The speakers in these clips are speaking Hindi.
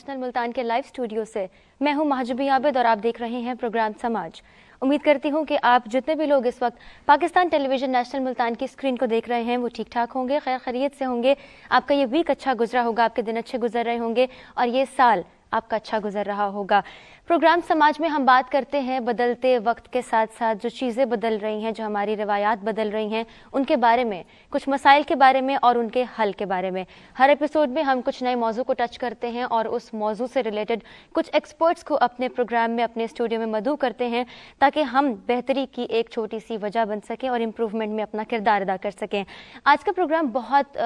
इंटरनेशनल मुल्तान के लाइव स्टूडियो से मैं हूं महाजुबी आबिद और आप देख रहे हैं प्रोग्राम समाज उम्मीद करती हूं कि आप जितने भी लोग इस वक्त पाकिस्तान टेलीविजन नेशनल मुल्तान की स्क्रीन को देख रहे हैं वो ठीक ठाक होंगे खैर खरीत से होंगे आपका ये वीक अच्छा गुजरा होगा आपके दिन अच्छे गुजर रहे होंगे और ये साल आपका अच्छा गुजर रहा होगा प्रोग्राम समाज में हम बात करते हैं बदलते वक्त के साथ साथ जो चीज़ें बदल रही हैं जो हमारी रवायात बदल रही हैं उनके बारे में कुछ मसाइल के बारे में और उनके हल के बारे में हर एपिसोड में हम कुछ नए मौजू को टच करते हैं और उस मौजू से रिलेटेड कुछ एक्सपर्ट्स को अपने प्रोग्राम में अपने स्टूडियो में मधु करते हैं ताकि हम बेहतरी की एक छोटी सी वजह बन सकें और इम्प्रूवमेंट में अपना किरदार अदा कर सकें आज का प्रोग्राम बहुत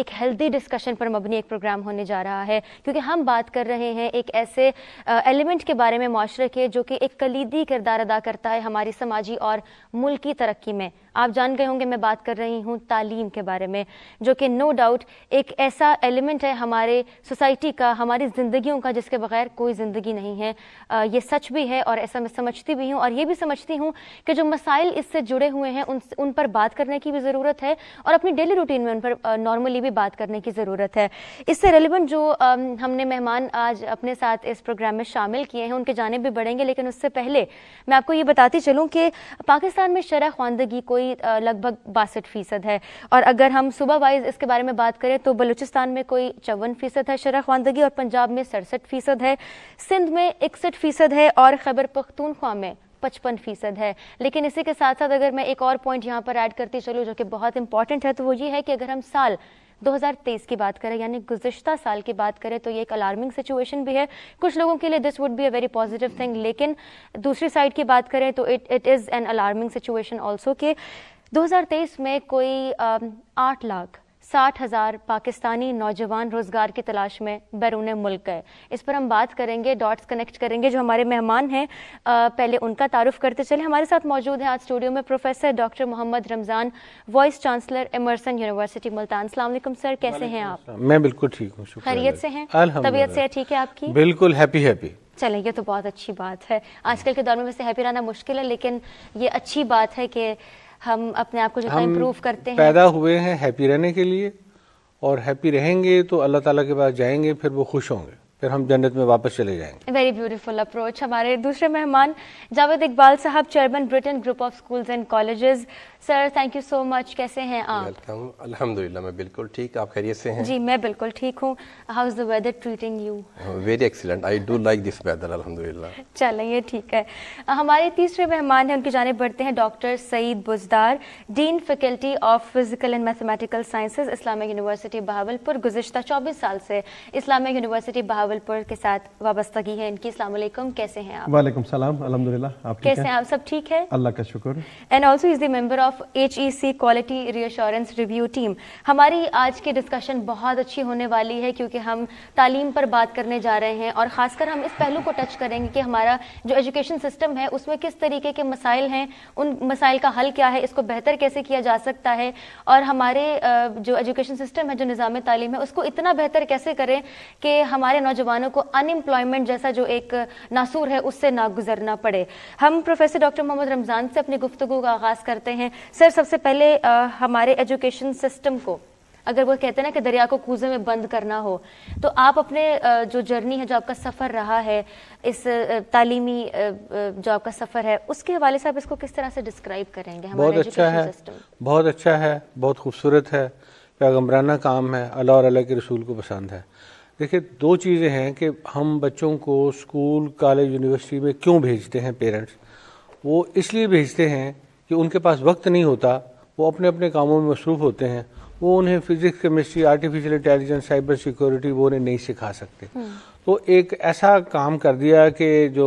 एक हेल्दी डिस्कशन पर मबनी एक प्रोग्राम होने जा रहा है क्योंकि हम बात कर रहे हैं एक ऐसे एलिमेंट के बारे में माशरे के जो कि एक कलीदी किरदार अदा करता है हमारी समाजी और मुल्क की तरक्की में आप जान गए होंगे मैं बात कर रही हूँ तालीम के बारे में जो कि नो डाउट एक ऐसा एलिमेंट है हमारे सोसाइटी का हमारी ज़िंदगियों का जिसके बगैर कोई ज़िंदगी नहीं है आ, ये सच भी है और ऐसा मैं समझती भी हूँ और ये भी समझती हूँ कि जो मसाइल इससे जुड़े हुए हैं उन उन पर बात करने की भी ज़रूरत है और अपनी डेली रूटीन में उन पर नॉर्मली भी बात करने की ज़रूरत है इससे रेलिवेंट जो हमने मेहमान आज अपने साथ इस प्रोग्राम में शामिल किए हैं उनके जाने भी बढ़ेंगे लेकिन उससे पहले मैं आपको ये बताती चलूँ कि पाकिस्तान में शरह ख्वानदगी कोई लगभग बासठ फ़ीसद है और अगर हम सुबह वाइज इसके बारे में बात करें तो बलूचिस्तान में कोई चौवन फ़ीसद है शरह ख्वानदगी और पंजाब में सड़सठ फ़ीसद है सिंध में इकसठ फ़ीसद है और खैबर पख्तूनख्वा में पचपन फीसद है लेकिन इसी के साथ साथ अगर मैं एक और पॉइंट यहाँ पर ऐड करती चलूँ जो कि बहुत इंपॉर्टेंट है तो वो ये है कि अगर हम साल 2023 की बात करें यानी गुजशत साल की बात करें तो ये एक अलार्मिंग सिचुएशन भी है कुछ लोगों के लिए this would be a very positive thing लेकिन दूसरी साइड की बात करें तो it it is an alarming situation also कि 2023 में कोई आठ लाख साठ हजार पाकिस्तानी नौजवान रोजगार की तलाश में बैरून मुल्क गए इस पर हम बात करेंगे डॉट्स कनेक्ट करेंगे जो हमारे मेहमान हैं पहले उनका तारुफ करते चले हमारे साथ मौजूद हैं आज स्टूडियो में professor doctor Mohammad Ramzan vice chancellor Emerson university Multan सलामकुम सर कैसे हैं आप मैं बिल्कुल ठीक हूँ खैरियत से हैं तबीयत से ठीक है आपकी बिल्कुल हैप्पी हैप्पी चलें ये तो बहुत अच्छी बात है आजकल के दौर में वैसे हैप्पी रहना मुश्किल है लेकिन ये अच्छी बात है कि हम अपने आप को जितना इम्प्रूव करते हैं पैदा हुए हैं हैप्पी रहने के लिए और हैप्पी रहेंगे तो अल्लाह ताला के पास जाएंगे फिर वो खुश होंगे फिर हम जन्नत में वापस चले जाएंगे वेरी ब्यूटीफुल अप्रोच हमारे दूसरे मेहमान जावेद इकबाल साहब chairman Britain group of schools and colleges sir thank you so much कैसे हैं आप वेलकम अल्हम्दुलिल्लाह मैं बिल्कुल ठीक आप खैरियत से हैं जी मैं बिल्कुल ठीक हूँ how is the weather treating you very excellent I do like this weather अल्हम्दुलिल्लाह चलिए ठीक है हमारे तीसरे मेहमान हैं उनकी जानब बढ़ते हैं doctor Saeed Buzdar dean faculty of physical and mathematical sciences Islamic university Bahawalpur गुजशत चौबीस साल से इस्लामिक यूनिवर्सिटी बहावलपुर के साथ वाबस्तगी है इनकी इस्लाम कैसे हैं आप वालेकुम सलाम अलहमदिल्ला आप कैसे हैं आप सब ठीक है अल्लाह का शुक्र and also is the member of of H E C quality reassurance review team हमारी आज की डिस्कशन बहुत अच्छी होने वाली है क्योंकि हम तालीम पर बात करने जा रहे हैं और ख़ासकर हम इस पहलू को टच करेंगे कि हमारा जो एजुकेशन सिस्टम है उसमें किस तरीके के मसाइल हैं उन मसाइल का हल क्या है इसको बेहतर कैसे किया जा सकता है और हमारे जो एजुकेशन सिस्टम है जो निज़ाम तालीम है उसको इतना बेहतर कैसे करें कि हमारे नौजवानों को अनएम्प्लॉयमेंट जैसा जो एक नासूर है उससे ना गुजरना पड़े हम प्रोफेसर डॉक्टर मोहम्मद रमज़ान से अपनी गुफ्तु का आगाज़ करते हैं सर सबसे पहले आ, हमारे एजुकेशन सिस्टम को अगर वो कहते हैं ना कि दरिया को कूजे में बंद करना हो तो आप अपने जो जर्नी है जो आपका सफ़र रहा है इस तालीमी जो आपका सफ़र है उसके हवाले से आप इसको किस तरह से डिस्क्राइब करेंगे बहुत अच्छा है बहुत अच्छा है बहुत खूबसूरत है पैगम्बराना काम है अल्लाह और अल्लाह के रसूल को पसंद है देखिए दो चीज़ें हैं कि हम बच्चों को स्कूल कॉलेज यूनिवर्सिटी में क्यों भेजते हैं पेरेंट्स वो इसलिए भेजते हैं कि उनके पास वक्त नहीं होता वो अपने अपने कामों में मसरूफ़ होते हैं वो उन्हें physics chemistry artificial intelligence cyber security वो उन्हें नहीं सिखा सकते हम्म। तो एक ऐसा काम कर दिया कि जो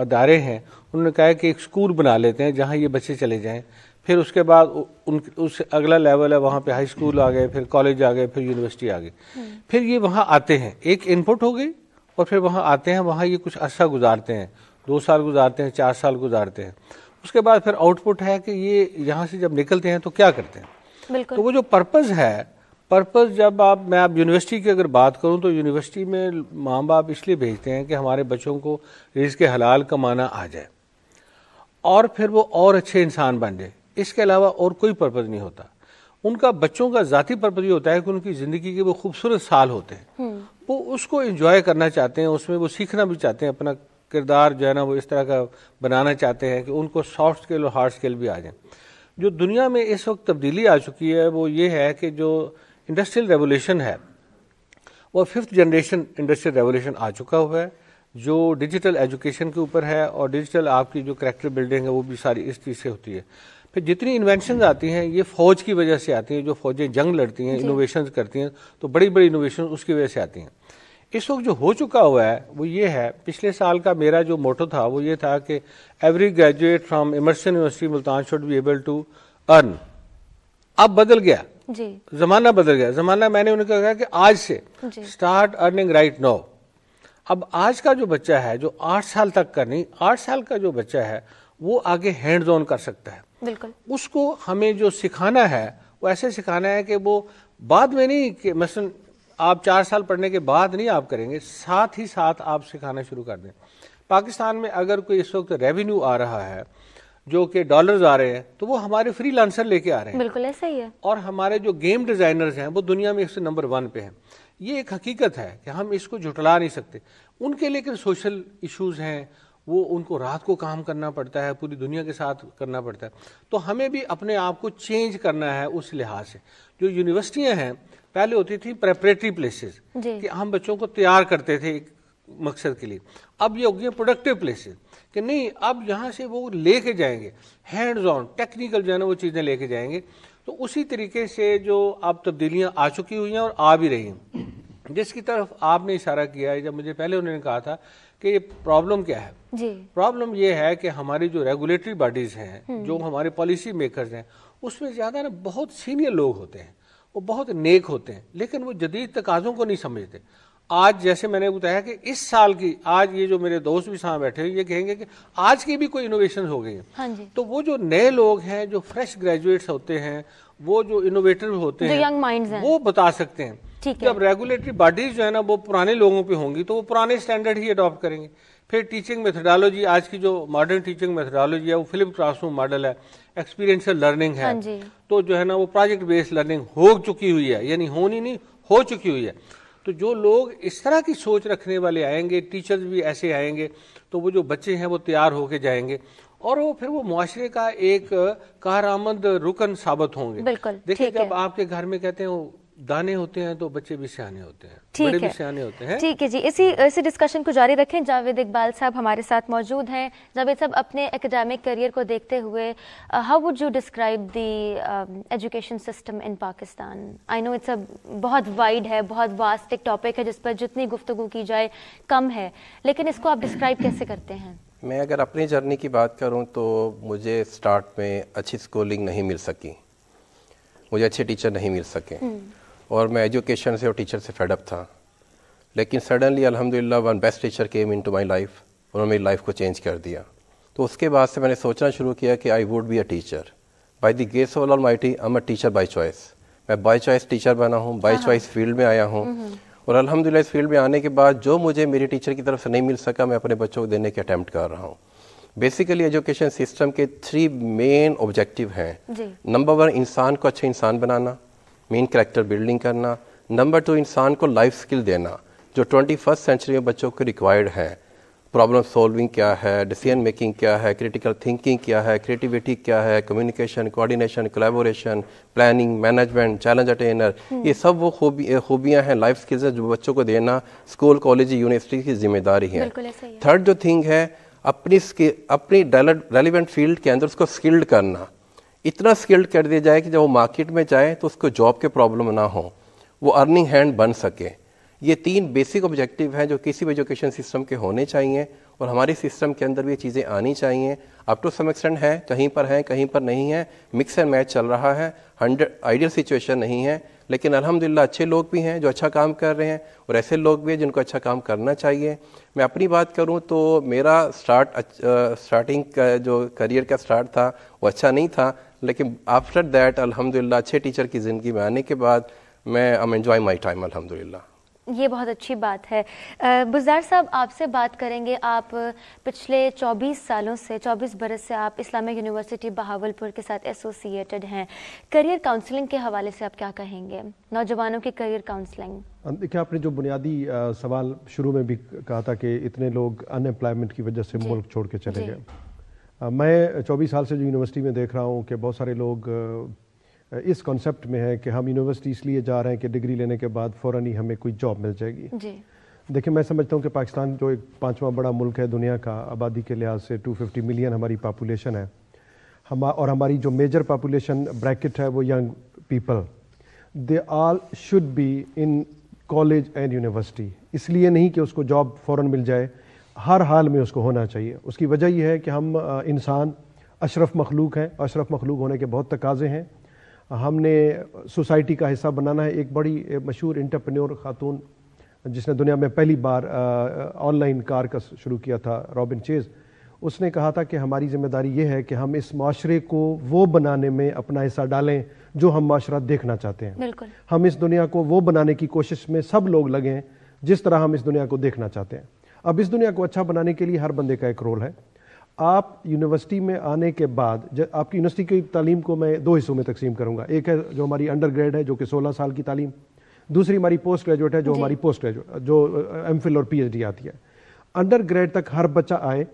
अदारे हैं उन्होंने कहा कि एक स्कूल बना लेते हैं जहाँ ये बच्चे चले जाएँ फिर उसके बाद उन उस अगला लेवल है वहाँ पे हाई स्कूल आ गए फिर कॉलेज आ गए फिर यूनिवर्सिटी आ गई हम्म। फिर ये वहाँ आते हैं एक इनपुट हो गई और फिर वहाँ आते हैं वहाँ ये कुछ अरसा अच्छा गुजारते हैं दो साल गुजारते हैं चार साल गुजारते हैं उसके बाद फिर आउटपुट है कि ये यहाँ से जब निकलते हैं तो क्या करते हैं तो वो जो पर्पज़ है पर्पज़ जब आप मैं आप यूनिवर्सिटी की अगर बात करूं तो यूनिवर्सिटी में माँ बाप इसलिए भेजते हैं कि हमारे बच्चों को के हलाल कमाना आ जाए और फिर वो और अच्छे इंसान बन जाए इसके अलावा और कोई पर्पज़ नहीं होता उनका बच्चों का ज़ाती पर्पज़ ये होता है कि उनकी ज़िंदगी के वो खूबसूरत साल होते हैं हम्म। वो उसको इंजॉय करना चाहते हैं उसमें वो सीखना भी चाहते हैं अपना किरदार जो है ना वो इस तरह का बनाना चाहते हैं कि उनको सॉफ्ट स्किल और हार्ड स्किल भी आ जाए जो दुनिया में इस वक्त तब्दीली आ चुकी है वो ये है कि जो इंडस्ट्रियल रेवोल्यूशन है वो फिफ्थ जनरेशन इंडस्ट्रियल रेवोल्यूशन आ चुका हुआ है जो डिजिटल एजुकेशन के ऊपर है और डिजिटल आपकी जो करेक्टर बिल्डिंग है वो भी सारी इस चीज़ से होती है फिर जितनी इन्वेंशन आती हैं ये फौज की वजह से आती हैं जो फौजें जंग लड़ती हैं इनोवेशन करती हैं तो बड़ी बड़ी इनोवेशन उसकी वजह से आती हैं इस वक्त जो हो चुका हुआ है वो ये है पिछले साल का मेरा जो मोटो था वो ये था कि every graduate from Emerson university Multan should be able to earn अब बदल गया जी जमाना बदल गया जमाना मैंने उन्हें कहा कि आज से स्टार्ट अर्निंग राइट नो अब आज का जो बच्चा है जो आठ साल तक का नहीं आठ साल का जो बच्चा है वो आगे हैंड जोन कर सकता है बिल्कुल उसको हमें जो सिखाना है वो ऐसे सिखाना है कि वो बाद में नहीं कि मसलन आप चार साल पढ़ने के बाद नहीं आप करेंगे साथ ही साथ आप सिखाना शुरू कर दें पाकिस्तान में अगर कोई इस वक्त रेवेन्यू आ रहा है जो कि डॉलर्स आ रहे हैं तो वो हमारे फ्री लांसर लेके आ रहे हैं बिल्कुल ऐसा ही है और हमारे जो गेम डिजाइनर्स हैं वो दुनिया में इससे नंबर वन पे हैं ये एक हकीकत है कि हम इसको जुटला नहीं सकते उनके लेकर सोशल इश्यूज हैं वो उनको रात को काम करना पड़ता है पूरी दुनिया के साथ करना पड़ता है तो हमें भी अपने आप को चेंज करना है उस लिहाज से जो यूनिवर्सिटियाँ हैं पहले होती थी प्रेपरेटरी प्लेसेस कि हम बच्चों को तैयार करते थे एक मकसद के लिए अब ये हो गया प्रोडक्टिव प्लेसेस कि नहीं अब यहाँ से वो लेके जाएंगे हैंड्स ऑन टेक्निकल जो है ना वो चीज़ें लेके जाएंगे तो उसी तरीके से जो अब तब्दीलियाँ आ चुकी हुई हैं और आ भी रही हैं जिसकी तरफ आपने इशारा किया है जब मुझे पहले उन्होंने कहा था कि ये प्रॉब्लम क्या है प्रॉब्लम ये है कि हमारी जो रेगुलेटरी बॉडीज हैं हम्म। जो हमारे पॉलिसी मेकर्स हैं उसमें ज़्यादा ना बहुत सीनियर लोग होते हैं वो बहुत नेक होते हैं लेकिन वो जदीद तकाजों को नहीं समझते आज जैसे मैंने बताया कि इस साल की आज ये जो मेरे दोस्त भी साथ बैठे हैं ये कहेंगे कि आज की भी कोई इनोवेशन हो गई है हाँ तो वो जो नए लोग हैं जो फ्रेश ग्रेजुएट्स होते हैं वो जो इनोवेटर होते हैं, हैं वो बता सकते हैं ठीक है अब रेगुलेटरी बॉडीज जो है ना वो पुराने लोगों पे होंगी तो वो पुराने स्टैंडर्ड ही अडॉप्ट करेंगे फिर टीचिंग मेथडोलॉजी आज की जो मॉडर्न टीचिंग मेथडोलॉजी है वो फिलिप क्लासरूम मॉडल है एक्सपीरियंशियल लर्निंग है हाँ तो जो है ना वो प्रोजेक्ट बेस्ड लर्निंग हो चुकी हुई है यानी होनी नहीं हो चुकी हुई है तो जो लोग इस तरह की सोच रखने वाले आएंगे टीचर्स भी ऐसे आएंगे तो वो जो बच्चे हैं वो तैयार होके जाएंगे और वो फिर वो मुआरे का एक कार आमद रुकन साबित होंगे बिल्कुल देखिए जब आपके घर में कहते हैं दाने होते हैं तो बच्चे भी सियाने होते हैं ठीक बड़े है। भी सियाने होते हैं ठीक है जी इसी इसी डिस्कशन को जारी रखें जावेद इकबाल साहब हमारे साथ मौजूद हैं जावेद साहब अपने एकेडमिक करियर को देखते हुए how would you describe the education system in Pakistan I know it's a बहुत वाइड है बहुत वास्ट एक टॉपिक है जिस पर जितनी गुफ्तु की जाए कम है लेकिन इसको आप डिस्क्राइब कैसे करते हैं मैं अगर अपनी जर्नी की बात करूँ तो मुझे स्टार्ट में अच्छी स्कूलिंग नहीं मिल सकी मुझे अच्छे टीचर नहीं मिल सके हम्म। और मैं एजुकेशन से और टीचर से फेडअप था लेकिन सडनली अलहमदिल्ला one best teacher came into my life उन्होंने मेरी लाइफ को चेंज कर दिया तो उसके बाद से मैंने सोचना शुरू किया कि I would be a teacher by the grace all Almighty am a teacher by choice मैं बाई चॉइस टीचर बना हूँ बाई चॉइस फील्ड में आया हूँ हम्म, हम्म। और अलहमदिल्ला इस फील्ड में आने के बाद जो मुझे मेरे टीचर की तरफ से नहीं मिल सका मैं अपने बच्चों को देने के अटैम्प्ट कर रहा हूँ बेसिकली एजुकेशन सिस्टम के थ्री मेन ऑब्जेक्टिव हैं नंबर वन इंसान को अच्छे इंसान बनाना मेन करेक्टर बिल्डिंग करना नंबर टू इंसान को लाइफ स्किल देना जो ट्वेंटी फर्स्ट सेंचुरी में बच्चों को रिक्वायर्ड हैं प्रॉब्लम सॉल्विंग क्या है डिसीजन मेकिंग क्या है क्रिटिकल थिंकिंग क्या है क्रिएटिविटी क्या है communication coordination collaboration planning management challenge अटेनर ये सब वो खूबी खूबियाँ हैं लाइफ स्किल्स हैं जो बच्चों को देना स्कूल कॉलेज यूनिवर्सिटी की जिम्मेदारी है थर्ड जो थिंग है अपनी अपनी रेलिवेंट फील्ड के अंदर उसको स्किल्ड करना इतना स्किल्ड कर दिया जाए कि जब वो मार्केट में जाए तो उसको जॉब के प्रॉब्लम ना हो वो अर्निंग हैंड बन सके ये तीन बेसिक ऑब्जेक्टिव हैं जो किसी भी एजुकेशन सिस्टम के होने चाहिए और हमारे सिस्टम के अंदर भी ये चीज़ें आनी चाहिए अप टू सम एक्सटेंड है कहीं पर हैं कहीं पर नहीं है मिक्स एंड मैच चल रहा है हंड्रेड आइडियल सिचुएशन नहीं है लेकिन अलहमदिल्ला अच्छे लोग भी हैं जो अच्छा काम कर रहे हैं और ऐसे लोग भी हैं जिनको अच्छा काम करना चाहिए मैं अपनी बात करूं तो मेरा स्टार्ट स्टार्टिंग का जो करियर का स्टार्ट था वो अच्छा नहीं था लेकिन आफ्टर दैट अल्हम्दुलिल्लाह अच्छे टीचर की ज़िंदगी में आने के बाद मैं आई एन्जॉय माई टाइम अल्हम्दुलिल्लाह ये बहुत अच्छी बात है बुजार साहब आपसे बात करेंगे आप पिछले 24 सालों से 24 बरस से आप इस्लामिक यूनिवर्सिटी बहावलपुर के साथ एसोसिएटेड हैं करियर काउंसलिंग के हवाले से आप क्या कहेंगे नौजवानों की करियर काउंसलिंग देखिए आपने जो बुनियादी सवाल शुरू में भी कहा था कि इतने लोग अनएम्प्लॉयमेंट की वजह से मुल्क छोड़ के चले गए मैं 24 साल से जो यूनिवर्सिटी में देख रहा हूँ कि बहुत सारे लोग इस कॉन्सेप्ट में है कि हम यूनिवर्सिटी इसलिए जा रहे हैं कि डिग्री लेने के बाद फ़ौर ही हमें कोई जॉब मिल जाएगी देखिए मैं समझता हूँ कि पाकिस्तान जो एक पाँचवा बड़ा मुल्क है दुनिया का आबादी के लिहाज से टू मिलियन हमारी पापुलेशन है हम और हमारी जो मेजर पापुलेशन ब्रैकेट है वो young people they all should be in college and university इसलिए नहीं कि उसको जॉब फ़ौर मिल जाए हर हाल में उसको होना चाहिए उसकी वजह यह है कि हम इंसान अशरफ मखलूक हैं अशरफ मखलूक होने के बहुत तकाजे हैं हमने सोसाइटी का हिस्सा बनाना है एक बड़ी मशहूर इंटरप्रेन्योर खातून जिसने दुनिया में पहली बार ऑनलाइन कार का शुरू किया था रॉबिन चेज़ उसने कहा था कि हमारी जिम्मेदारी यह है कि हम इस माशरे को वो बनाने में अपना हिस्सा डालें जो हम माशरा देखना चाहते हैं हम इस दुनिया को वो बनाने की कोशिश में सब लोग लगें जिस तरह हम इस दुनिया को देखना चाहते हैं अब इस दुनिया को अच्छा बनाने के लिए हर बंदे का एक रोल है आप यूनिवर्सिटी में आने के बाद आपकी यूनिवर्सिटी की तालीम को मैं दो हिस्सों में तकसीम करूंगा एक है जो हमारी अंडर ग्रेड है जो कि सोलह साल की तालीम दूसरी हमारी पोस्ट ग्रेजुएट है जो हमारी पोस्ट ग्रेजुएट जो एम और पी आती है अंडर ग्रेड तक हर बच्चा आए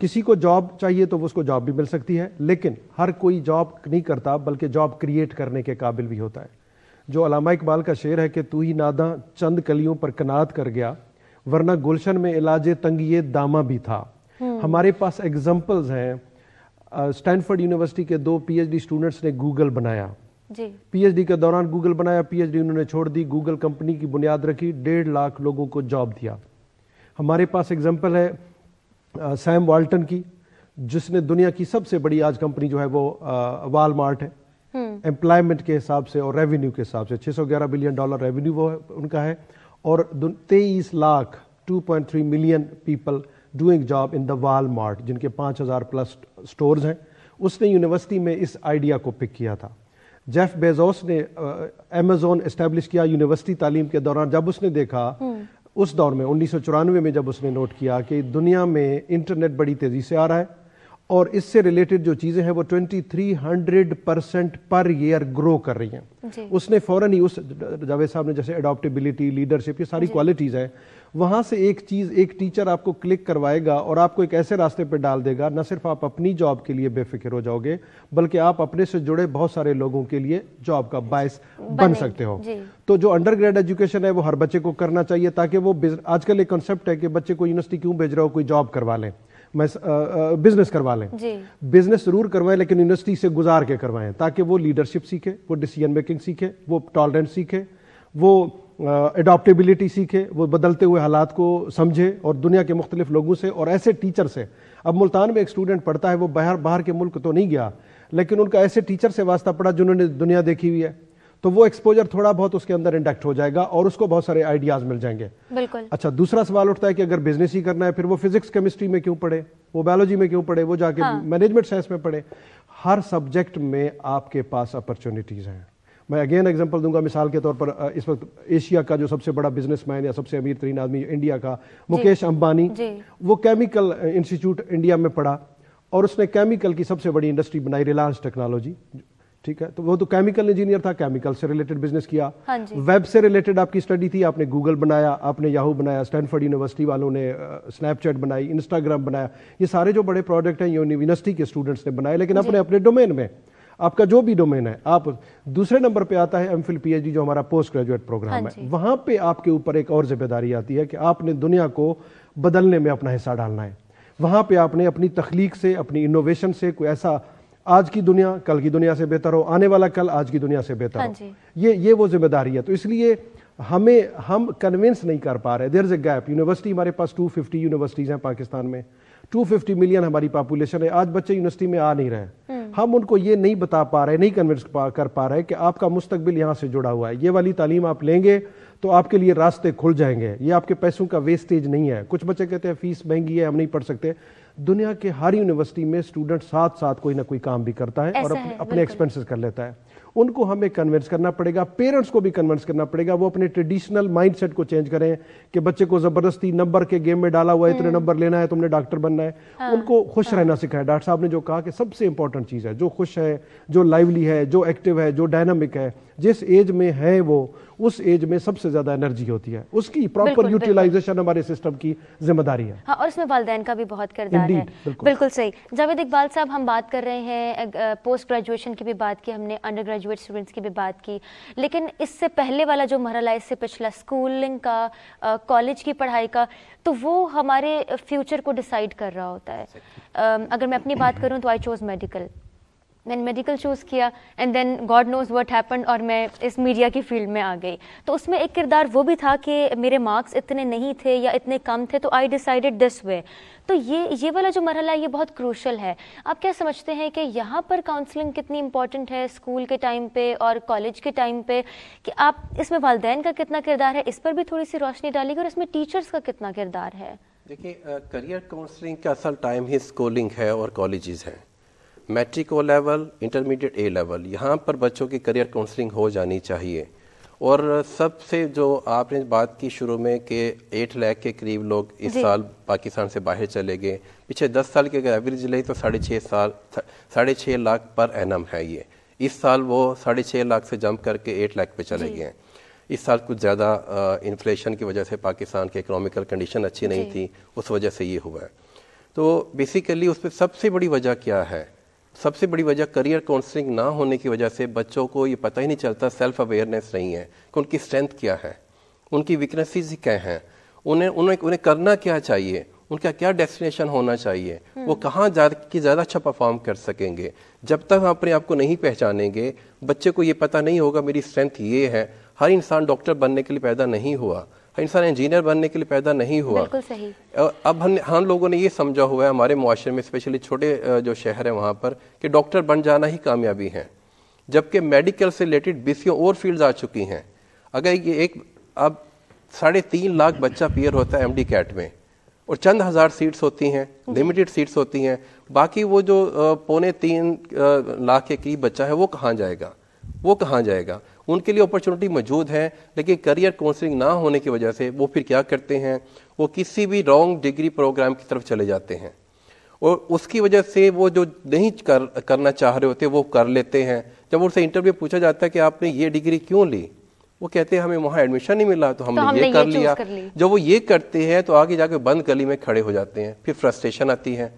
किसी को जॉब चाहिए तो उसको जॉब भी मिल सकती है लेकिन हर कोई जॉब नहीं करता बल्कि जॉब क्रिएट करने के काबिल भी होता है जो अलामा इकबाल का शेर है कि तू ही नादा चंद कलियों पर कनात कर गया वरना गुलशन में इलाज तंगी दामा भी था हम्म। हमारे पास एग्जाम्पल्स हैं स्टैनफोर्ड यूनिवर्सिटी के दो पीएचडी स्टूडेंट्स ने गूगल बनाया पीएचडी के दौरान गूगल बनाया पीएचडी उन्होंने छोड़ दी गूगल कंपनी की बुनियाद रखी डेढ़ लाख लोगों को जॉब दिया हमारे पास एग्जाम्पल है सैम वाल्टन की जिसने दुनिया की सबसे बड़ी आज कंपनी जो है वो वालमार्ट है एम्प्लॉयमेंट के हिसाब से और रेवेन्यू के हिसाब से 611 बिलियन डॉलर रेवेन्यू वो उनका है और तेईस lakh 2.3 million people doing job in the Walmart जिनके 5000 प्लस स्टोर्स हैं उसने यूनिवर्सिटी में इस आइडिया को पिक किया था जेफ बेजोस ने अमेजोन uh, इस्टेब्लिश किया यूनिवर्सिटी तालीम के दौरान जब उसने देखा हम्म। उस दौर में उन्नीस में जब उसने नोट किया कि दुनिया में इंटरनेट बड़ी तेज़ी से आ रहा है और इससे रिलेटेड जो चीज़ें हैं वो 2300 परसेंट पर ईयर ग्रो कर रही हैं उसने फौरन ही उस जावेद साहब ने जैसे अडोप्टेबिलिटी लीडरशिप ये सारी क्वालिटीज़ हैं वहां से एक चीज़ एक टीचर आपको क्लिक करवाएगा और आपको एक ऐसे रास्ते पर डाल देगा न सिर्फ आप अपनी जॉब के लिए बेफिक्र हो जाओगे बल्कि आप अपने से जुड़े बहुत सारे लोगों के लिए जॉब का बायस बन सकते हो तो जो अंडर ग्रेड एजुकेशन है वो हर बच्चे को करना चाहिए ताकि वो आजकल एक कंसेप्ट है कि बच्चे को यूनिवर्सिटी क्यों भेज रहा हो कोई जॉब करवा लें मैं बिजनेस करवा लें बिजनेस जरूर करवाएं लेकिन यूनिवर्सिटी से गुजार के करवाएं ताकि वो लीडरशिप सीखे वो डिसीजन मेकिंग सीखे वो टॉलरेंस सीखे वो एडॉप्टेबिलिटी सीखे वो बदलते हुए हालात को समझे और दुनिया के मुख्तलिफ लोगों से और ऐसे टीचर से अब मुल्तान में एक स्टूडेंट पढ़ता है वो बाहर बाहर के मुल्क तो नहीं गया लेकिन उनका ऐसे टीचर से वास्ता पड़ा जिन्होंने दुनिया देखी हुई है तो वो एक्सपोजर थोड़ा बहुत उसके अंदर इंडेक्ट हो जाएगा और उसको बहुत सारे आइडियाज मिल जाएंगे बिल्कुल अच्छा दूसरा सवाल उठता है कि अगर बिजनेस ही करना है फिर वो फिजिक्स केमिस्ट्री में क्यों पढ़े वो बायोलॉजी में क्यों पढ़े वो जाके मैनेजमेंट हाँ। साइंस में पढ़े हर सब्जेक्ट में आपके पास अपॉर्चुनिटीज हैं मैं अगेन एग्जाम्पल दूंगा मिसाल के तौर पर इस वक्त एशिया का जो सबसे बड़ा बिजनेसमैन या सबसे अमीर तरीन आदमी इंडिया का मुकेश अंबानी वो केमिकल इंस्टीट्यूट इंडिया में पढ़ा और उसने केमिकल की सबसे बड़ी इंडस्ट्री बनाई रिलायंस टेक्नोलॉजी ठीक है तो वो तो केमिकल इंजीनियर था केमिकल से रिलेटेड बिजनेस किया हाँ वेब से रिलेटेड आपकी स्टडी थी आपने गूगल बनाया आपने याहू बनाया स्टैनफर्ड यूनिवर्सिटी वालों ने स्नैपचैट बनाई इंस्टाग्राम बनाया ये सारे जो बड़े प्रोडक्ट हैं यूनिवर्सिटी के स्टूडेंट्स ने बनाए लेकिन अपने अपने डोमेन में आपका जो भी डोमेन है आप दूसरे नंबर पे आता है एम फिल पी जो हमारा पोस्ट ग्रेजुएट प्रोग्राम है वहाँ पे आपके ऊपर एक और जिम्मेदारी आती है कि आपने दुनिया को बदलने में अपना हिस्सा डालना है वहाँ पे आपने अपनी तख्लीक से अपनी इनोवेशन से कोई ऐसा आज की दुनिया कल की दुनिया से बेहतर हो आने वाला कल आज की दुनिया से बेहतर हाँ हो ये ये वो जिम्मेदारी है तो इसलिए हमें हम कन्विंस नहीं कर पा रहे there is a gap university हमारे पास 250 यूनिवर्सिटीज़ हैं पाकिस्तान में 250 मिलियन हमारी पॉपुलेशन है आज बच्चे यूनिवर्सिटी में आ नहीं रहे हम्म। हम उनको ये नहीं बता पा रहे नहीं कन्विंस कर पा रहे कि आपका मुस्तबिल यहाँ से जुड़ा हुआ है ये वाली तालीम आप लेंगे तो आपके लिए रास्ते खुल जाएंगे ये आपके पैसों का वेस्टेज नहीं है कुछ बच्चे कहते हैं फीस महंगी है हम नहीं पढ़ सकते दुनिया के हर यूनिवर्सिटी में स्टूडेंट साथ साथ कोई ना कोई काम भी करता है और अपने, अपने एक्सपेंसेस कर लेता है उनको हमें कन्विंस करना पड़ेगा पेरेंट्स को भी कन्विंस करना पड़ेगा वो अपने ट्रेडिशनल माइंडसेट को चेंज करें कि बच्चे को जबरदस्ती नंबर के गेम में डाला हुआ है इतने नंबर हम्म। लेना है तुमने डॉक्टर बनना है हाँ, उनको खुश हाँ, रहना सिखाया डॉक्टर साहब ने जो कहा कि सबसे इंपॉर्टेंट चीज़ है जो खुश है जो लाइवली है जो एक्टिव है जो डायनामिक है जिस एज में है वो उस एज में सबसे ज्यादा एनर्जी होती है उसकी प्रॉपर यूटिलाइजेशन हमारे सिस्टम की जिम्मेदारी है हाँ, और इसमें वालदेन का भी बहुत किरदार है बिल्कुल, बिल्कुल सही जावेद इकबाल साहब हम बात कर रहे हैं पोस्ट ग्रेजुएशन की भी बात की हमने अंडर ग्रेजुएट स्टूडेंट्स की भी बात की लेकिन इससे पहले वाला जो मरहला इससे पिछला स्कूलिंग का कॉलेज की पढ़ाई का तो वो हमारे फ्यूचर को डिसाइड कर रहा होता है अगर मैं अपनी बात करूँ तो आई चोज मेडिकल मैंने मेडिकल चूज़ किया and then God knows what happen और मैं इस मीडिया की फील्ड में आ गई तो उसमें एक किरदार वो भी था कि मेरे मार्क्स इतने नहीं थे या इतने कम थे तो आई डिसाइडेड दिस वे तो ये ये वाला जो मरहला है ये बहुत क्रूशल है आप क्या समझते हैं कि यहाँ पर काउंसलिंग कितनी इंपॉर्टेंट है स्कूल के टाइम पे और कॉलेज के टाइम पे कि आप इसमें वालदेन का कितना किरदार है इस पर भी थोड़ी सी रोशनी डालेगी और इसमें टीचर्स का कितना किरदार है देखिए करियर काउंसलिंग का असल टाइम ही स्कूलिंग है और कॉलेजेस हैं matric O level intermediate A level यहाँ पर बच्चों की करियर काउंसलिंग हो जानी चाहिए और सबसे जो आपने बात की शुरू में कि एट लाख के करीब लोग इस साल पाकिस्तान से बाहर चले गए पिछले दस साल की अगर एवरेज ले तो साढ़े छः साल साढ़े छः लाख पर एनम है ये इस साल वो साढ़े छः लाख से जंप करके एट लाख पे चले गए हैं इस साल कुछ ज़्यादा इन्फ्लेशन की वजह से पाकिस्तान की इकोनॉमिकल कंडीशन अच्छी नहीं थी उस वजह से ये हुआ है तो बेसिकली उस पर सबसे बड़ी वजह क्या है सबसे बड़ी वजह करियर काउंसलिंग ना होने की वजह से बच्चों को ये पता ही नहीं चलता सेल्फ अवेयरनेस नहीं है कि उनकी स्ट्रेंथ क्या है उनकी वीकनेसेस क्या हैं उन्हें उन्हें उन्हें करना क्या चाहिए उनका क्या डेस्टिनेशन होना चाहिए हम्म। वो कहाँ जा कि ज़्यादा अच्छा परफॉर्म कर सकेंगे जब तक हम अपने आप को नहीं पहचानेंगे बच्चे को ये पता नहीं होगा मेरी स्ट्रेंथ ये है हर इंसान डॉक्टर बनने के लिए पैदा नहीं हुआ इंसान इंजीनियर बनने के लिए पैदा नहीं हुआ सही। अब हम हम लोगों ने ये समझा हुआ है हमारे मुआरे में स्पेशली छोटे जो शहर है वहाँ पर कि डॉक्टर बन जाना ही कामयाबी है जबकि मेडिकल से रिलेटेड बीसियों और फील्ड आ चुकी हैं अगर ये एक अब साढ़े तीन लाख बच्चा पियर होता है एमडी कैट में और चंद हज़ार सीट्स होती हैं लिमिटेड सीट्स होती हैं बाकी वो जो पौने तीन लाख के करीब बच्चा है वो कहाँ जाएगा वो कहाँ जाएगा उनके लिए अपॉर्चुनिटी मौजूद है लेकिन करियर काउंसलिंग ना होने की वजह से वो फिर क्या करते हैं वो किसी भी रॉन्ग डिग्री प्रोग्राम की तरफ चले जाते हैं और उसकी वजह से वो जो नहीं कर करना चाह रहे होते वो कर लेते हैं जब उनसे इंटरव्यू पूछा जाता है कि आपने ये डिग्री क्यों ली वो कहते हैं हमें वहाँ एडमिशन नहीं मिला तो हमने, तो हमने ये, ये कर लिया कर जब वो ये करते हैं तो आगे जाके बंद गली में खड़े हो जाते हैं फिर फ्रस्ट्रेशन आती है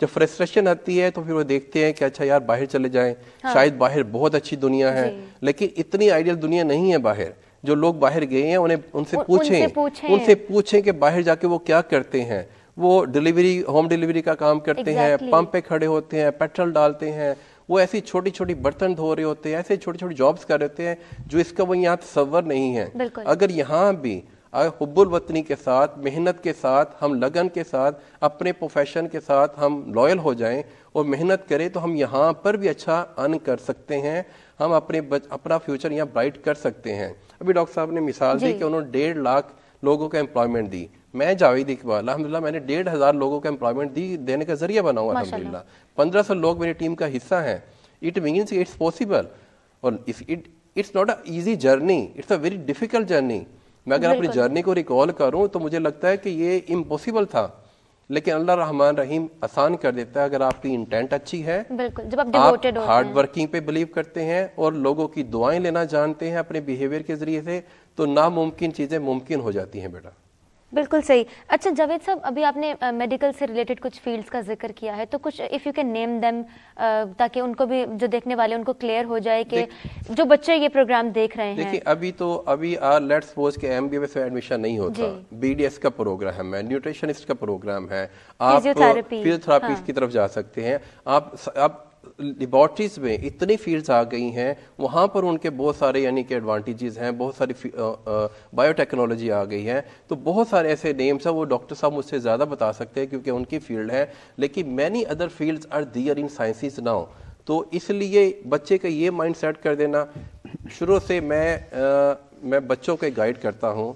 जब फ्रस्ट्रेशन आती है तो फिर वो देखते हैं कि अच्छा यार बाहर चले जाएं हाँ। शायद बाहर बहुत अच्छी दुनिया है लेकिन इतनी आइडियल दुनिया नहीं है बाहर जो लोग बाहर गए हैं उन्हें उनसे पूछें उनसे पूछें, उनसे पूछें कि बाहर जाके वो क्या करते हैं वो डिलीवरी होम डिलीवरी का काम करते हैं पंप पे खड़े होते हैं पेट्रोल डालते हैं वो ऐसी छोटी छोटी बर्तन धो रहे होते हैं ऐसे छोटी छोटी जॉब्स कर रहे होते हैं जो इसका वो यहाँ तस्वर नहीं है अगर यहाँ भी हब्बुल वतनी के साथ मेहनत के साथ हम लगन के साथ अपने प्रोफेशन के साथ हम लॉयल हो जाएं और मेहनत करें तो हम यहाँ पर भी अच्छा अर्न कर सकते हैं हम अपने बच, अपना फ्यूचर यहाँ ब्राइट कर सकते हैं अभी डॉक्टर साहब ने मिसाल दी कि उन्होंने डेढ़ लाख लोगों को एम्प्लॉयमेंट दी मैं जावेद इकबाल अलहमदिल्ला मैंने डेढ़ हज़ार लोगों को एम्प्लॉयमेंट दी देने का जरिया बना हुआ अलहमदिल्ला पंद्रह सौ लोग मेरी टीम का हिस्सा हैं इट मीन्स इट्स पॉसिबल और it's not a easy journey it's a very difficult journey मैं अगर अपनी जर्नी को रिकॉल करूँ तो मुझे लगता है कि ये इम्पॉसिबल था लेकिन अल्लाह रहमान रहीम आसान कर देता है अगर आपकी इंटेंट अच्छी है जब आप, आप हार्ड वर्किंग पे बिलीव करते हैं और लोगों की दुआएं लेना जानते हैं अपने बिहेवियर के जरिए से तो नामुमकिन चीज़ें मुमकिन हो जाती हैं बेटा बिल्कुल सही अच्छा जावेद साहब अभी आपने मेडिकल uh, से रिलेटेड कुछ फील्ड्स का जिक्र किया है तो कुछ if you can name them ताकि उनको भी जो देखने वाले उनको क्लियर हो जाए कि जो बच्चे ये प्रोग्राम देख रहे हैं देखिए अभी तो अभी आर लेट्स सपोज के एमबीबीएस में एडमिशन तो नहीं होता बीडीएस का प्रोग्राम है न्यूट्रिशनिस्ट का प्रोग्राम है आप फिजियोथेरापी हाँ। की तरफ जा सकते हैं आप आप लेबॉर्ट्रीज़ में इतनी फील्ड्स आ गई हैं वहाँ पर उनके बहुत सारे यानी कि एडवांटेजेस हैं बहुत सारी बायोटेक्नोलॉजी आ गई है तो बहुत सारे ऐसे नेम्स हैं वो डॉक्टर साहब मुझसे ज़्यादा बता सकते हैं क्योंकि उनकी फील्ड है लेकिन many other fields are there in sciences now तो इसलिए बच्चे का ये माइंड सेट कर देना शुरू से मैं आ, मैं बच्चों के गाइड करता हूँ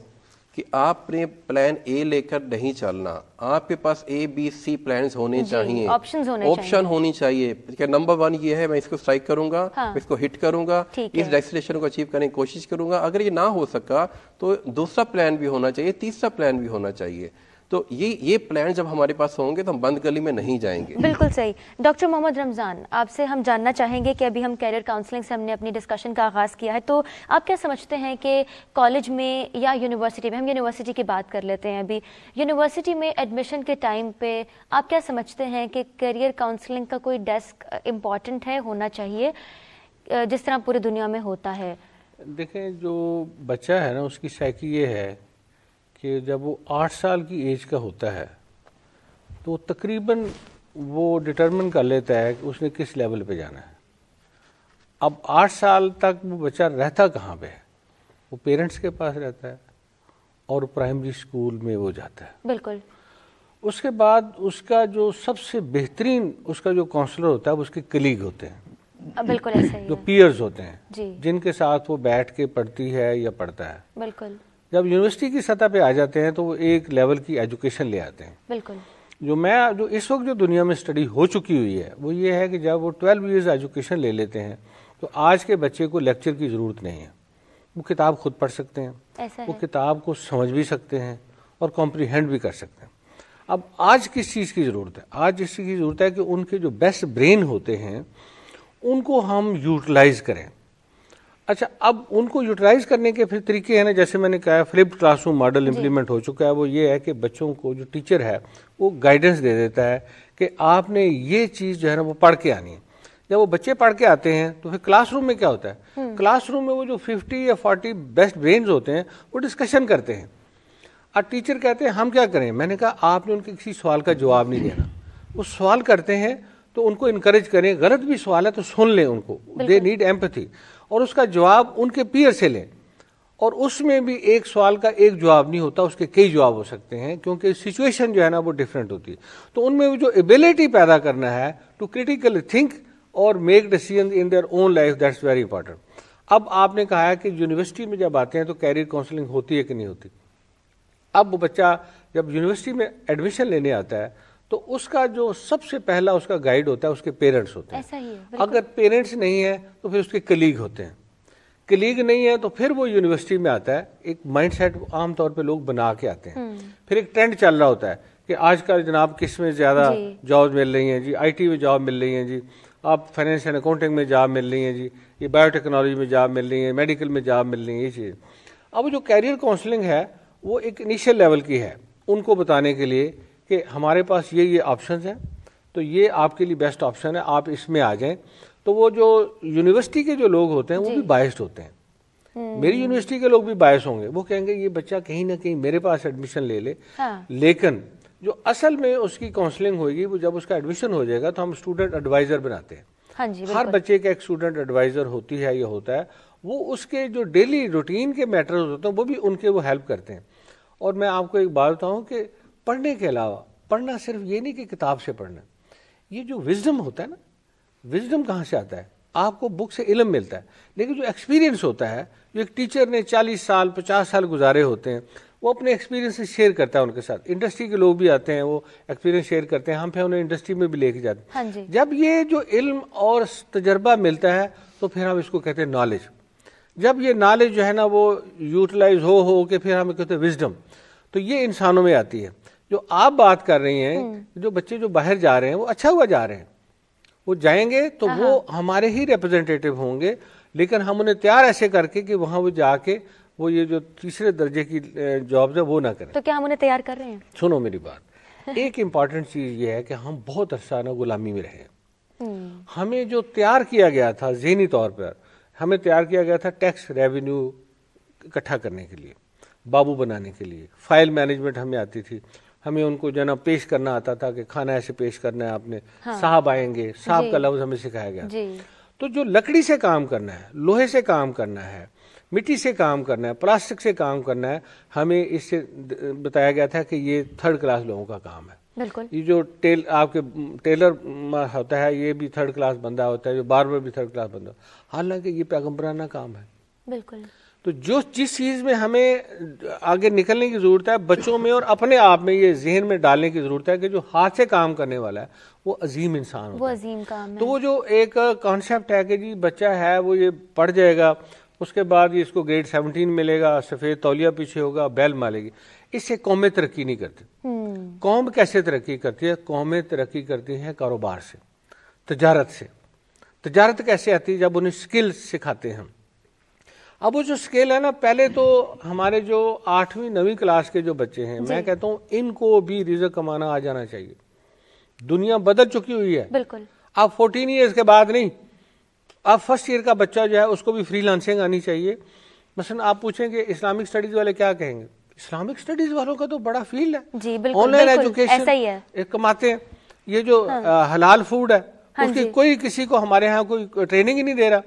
कि आपने प्लान ए लेकर नहीं चलना आपके पास ए बी सी प्लान होने चाहिए ऑप्शन होने ऑप्शन होनी चाहिए नंबर वन ये है मैं इसको स्ट्राइक करूंगा हाँ। इसको हिट करूंगा इस डेस्टिनेशन को अचीव करने की कोशिश करूंगा अगर ये ना हो सका तो दूसरा प्लान भी होना चाहिए तीसरा प्लान भी होना चाहिए तो ये ये प्लान जब हमारे पास होंगे तो हम बंद गली में नहीं जाएंगे बिल्कुल सही डॉक्टर मोहम्मद रमज़ान आपसे हम जानना चाहेंगे कि अभी हम कैरियर काउंसलिंग से हमने अपनी डिस्कशन का आगाज़ किया है तो आप क्या समझते हैं कि कॉलेज में या यूनिवर्सिटी में हम यूनिवर्सिटी की बात कर लेते हैं अभी यूनिवर्सिटी में एडमिशन के टाइम पर आप क्या समझते हैं कि करियर काउंसलिंग का कोई डेस्क इम्पॉर्टेंट है होना चाहिए जिस तरह पूरी दुनिया में होता है देखें जो बच्चा है ना उसकी साइकी ये है कि जब वो आठ साल की एज का होता है तो तकरीबन वो डिटरमिन कर लेता है कि उसने किस लेवल पे जाना है अब आठ साल तक वो बच्चा रहता कहाँ पे है वो पेरेंट्स के पास रहता है और प्राइमरी स्कूल में वो जाता है बिल्कुल उसके बाद उसका जो सबसे बेहतरीन उसका जो काउंसलर होता है वो उसके कलीग होते हैं बिल्कुल ऐसा ही जो पीयर्स होते हैं जी। जिनके साथ वो बैठ के पढ़ती है या पढ़ता है बिल्कुल जब यूनिवर्सिटी की सतह पे आ जाते हैं तो वो एक लेवल की एजुकेशन ले आते हैं बिल्कुल जो मैं जो इस वक्त जो दुनिया में स्टडी हो चुकी हुई है वो ये है कि जब वो ट्वेल्व ईयर्स एजुकेशन ले लेते हैं तो आज के बच्चे को लेक्चर की ज़रूरत नहीं है वो किताब खुद पढ़ सकते हैं वो है। किताब को समझ भी सकते हैं और कॉम्प्रीहेंड भी कर सकते हैं अब आज किस चीज़ की ज़रूरत है आज इस चीज़ की ज़रूरत है कि उनके जो बेस्ट ब्रेन होते हैं उनको हम यूटिलाइज करें अच्छा अब उनको यूटिलाइज करने के फिर तरीके हैं ना जैसे मैंने कहा फ्लिप क्लासरूम मॉडल इम्प्लीमेंट हो चुका है वो ये है कि बच्चों को जो टीचर है वो गाइडेंस दे देता है कि आपने ये चीज़ जो है ना वो पढ़ के आनी है जब वो बच्चे पढ़ के आते हैं तो फिर क्लासरूम में क्या होता है क्लासरूम हम्म। में वो जो फिफ्टी या फोर्टी बेस्ट ब्रेन होते हैं वो डिस्कशन करते हैं और टीचर कहते हैं हम क्या करें मैंने कहा आपने उनके किसी सवाल का जवाब नहीं देना वो सवाल करते हैं तो उनको इनक्रेज करें गलत भी सवाल है तो सुन लें उनको दे नीड एम्पथी और उसका जवाब उनके पीर से लें और उसमें भी एक सवाल का एक जवाब नहीं होता उसके कई जवाब हो सकते हैं क्योंकि सिचुएशन जो है ना वो डिफरेंट होती है तो उनमें जो एबिलिटी पैदा करना है टू क्रिटिकली थिंक और make decision in their own life that's very important अब आपने कहा है कि यूनिवर्सिटी में जब आते हैं तो कैरियर काउंसलिंग होती है कि नहीं होती अब वो बच्चा जब यूनिवर्सिटी में एडमिशन लेने आता है तो उसका जो सबसे पहला उसका गाइड होता है उसके पेरेंट्स होते हैं ऐसा ही है, अगर पेरेंट्स नहीं है तो फिर उसके कलीग होते हैं कलीग नहीं है तो फिर वो यूनिवर्सिटी में आता है एक माइंड सेट आमतौर पर लोग बना के आते हैं हम्म। फिर एक ट्रेंड चल रहा होता है कि आजकल जनाब किस में ज़्यादा जॉब मिल रही हैं जी आईटी में जॉब मिल रही हैं जी आप फाइनेंस एंड अकाउंटिंग में जॉब मिल रही हैं जी ये बायोटेक्नोलॉजी में जॉब मिल रही है मेडिकल में जॉब मिल रही है ये चीज़ अब जो कैरियर काउंसलिंग है वो एक इनिशियल लेवल की है उनको बताने के लिए कि हमारे पास ये ये ऑप्शंस हैं तो ये आपके लिए बेस्ट ऑप्शन है आप इसमें आ जाएं तो वो जो यूनिवर्सिटी के जो लोग होते हैं वो भी बायस्ड होते हैं हम्म। मेरी यूनिवर्सिटी के लोग भी बायस होंगे वो कहेंगे ये बच्चा कहीं ना कहीं मेरे पास एडमिशन ले ले हाँ। लेकिन जो असल में उसकी काउंसलिंग होगी वो जब उसका एडमिशन हो जाएगा तो हम स्टूडेंट एडवाइजर बनाते हैं हाँ जी, हर बच्चे का एक स्टूडेंट एडवाइजर होती है या होता है वो उसके जो डेली रूटीन के मैटर्स होते हैं वो भी उनके वो हेल्प करते हैं और मैं आपको एक बात बताऊँ कि पढ़ने के अलावा पढ़ना सिर्फ ये नहीं कि किताब से पढ़ना ये जो विजडम होता है ना विजडम कहाँ से आता है आपको बुक से इलम मिलता है लेकिन जो एक्सपीरियंस होता है जो एक टीचर ने 40 साल 50 साल गुजारे होते हैं वो अपने एक्सपीरियंस से शेयर करता है उनके साथ इंडस्ट्री के लोग भी आते हैं वो एक्सपीरियंस शेयर करते हैं हम फिर उन्हें इंडस्ट्री में भी लेके जाते हैं हाँ जब ये जो इल्म और तजर्बा मिलता है तो फिर हम इसको कहते हैं नॉलेज जब ये नॉलेज जो है ना वो यूटिलाइज हो हो के फिर हम कहते हैं विजडम तो ये इंसानों में आती है जो आप बात कर रही हैं हम्म। जो बच्चे जो बाहर जा रहे हैं वो अच्छा हुआ जा रहे हैं वो जाएंगे तो वो हाँ। हमारे ही रिप्रेजेंटेटिव होंगे लेकिन हम उन्हें तैयार ऐसे करके कि वहाँ वो जाके वो ये जो तीसरे दर्जे की जॉब है वो ना करें तो क्या हम उन्हें तैयार कर रहे हैं सुनो मेरी बात एक इम्पॉर्टेंट चीज़ ये है कि हम बहुत अर्सा ना गुलामी में रहे हम्म। हमें जो तैयार किया गया था जहनी तौर पर हमें तैयार किया गया था टैक्स रेवेन्यू इकट्ठा करने के लिए बाबू बनाने के लिए फाइल मैनेजमेंट हमें आती थी हमें उनको जना पेश करना आता था कि खाना ऐसे पेश करना है आपने हाँ। साहब आएंगे साहब का लफ्ज हमें सिखाया गया तो जो लकड़ी से काम करना है लोहे से काम करना है मिट्टी से काम करना है प्लास्टिक से काम करना है हमें इससे बताया गया था कि ये थर्ड क्लास लोगों का काम है बिल्कुल ये जो टेल आपके टेलर होता है ये भी थर्ड क्लास बंदा होता है जो बार बार भी थर्ड क्लास बंदा हालांकि ये पैगम्बराना काम है बिल्कुल तो जो जिस चीज में हमें आगे निकलने की जरूरत है बच्चों में और अपने आप में ये जहन में डालने की जरूरत है कि जो हाथ से काम करने वाला है वो अजीम इंसान वो अजीम काम तो है। तो वो जो एक कॉन्सेप्ट है कि जी बच्चा है वो ये पढ़ जाएगा उसके बाद ये इसको ग्रेड सेवनटीन मिलेगा सफ़ेद तौलिया पीछे होगा बैल मालेगी इससे कौमें तरक्की नहीं करती हम्म। कौम कैसे तरक्की करती है कौमें तरक्की करती हैं कारोबार से तजारत से तजारत कैसे आती है जब उन्हें स्किल्स सिखाते हैं अब वो जो स्केल है ना पहले तो हमारे जो आठवीं नवीं क्लास के जो बच्चे हैं मैं कहता हूँ इनको भी रिजक कमाना आ जाना चाहिए दुनिया बदल चुकी हुई है बिल्कुल अब फोर्टीन ईयर्स के बाद नहीं अब फर्स्ट ईयर का बच्चा जो है उसको भी फ्री लांसिंग आनी चाहिए मसलन आप पूछेंगे इस्लामिक स्टडीज वाले क्या कहेंगे इस्लामिक स्टडीज वालों का तो बड़ा फील्ड है ऑनलाइन एजुकेशन कमाते हैं ये जो हाँ। हलाल फूड है हाँ उसकी कोई किसी को हमारे यहाँ कोई ट्रेनिंग ही नहीं दे रहा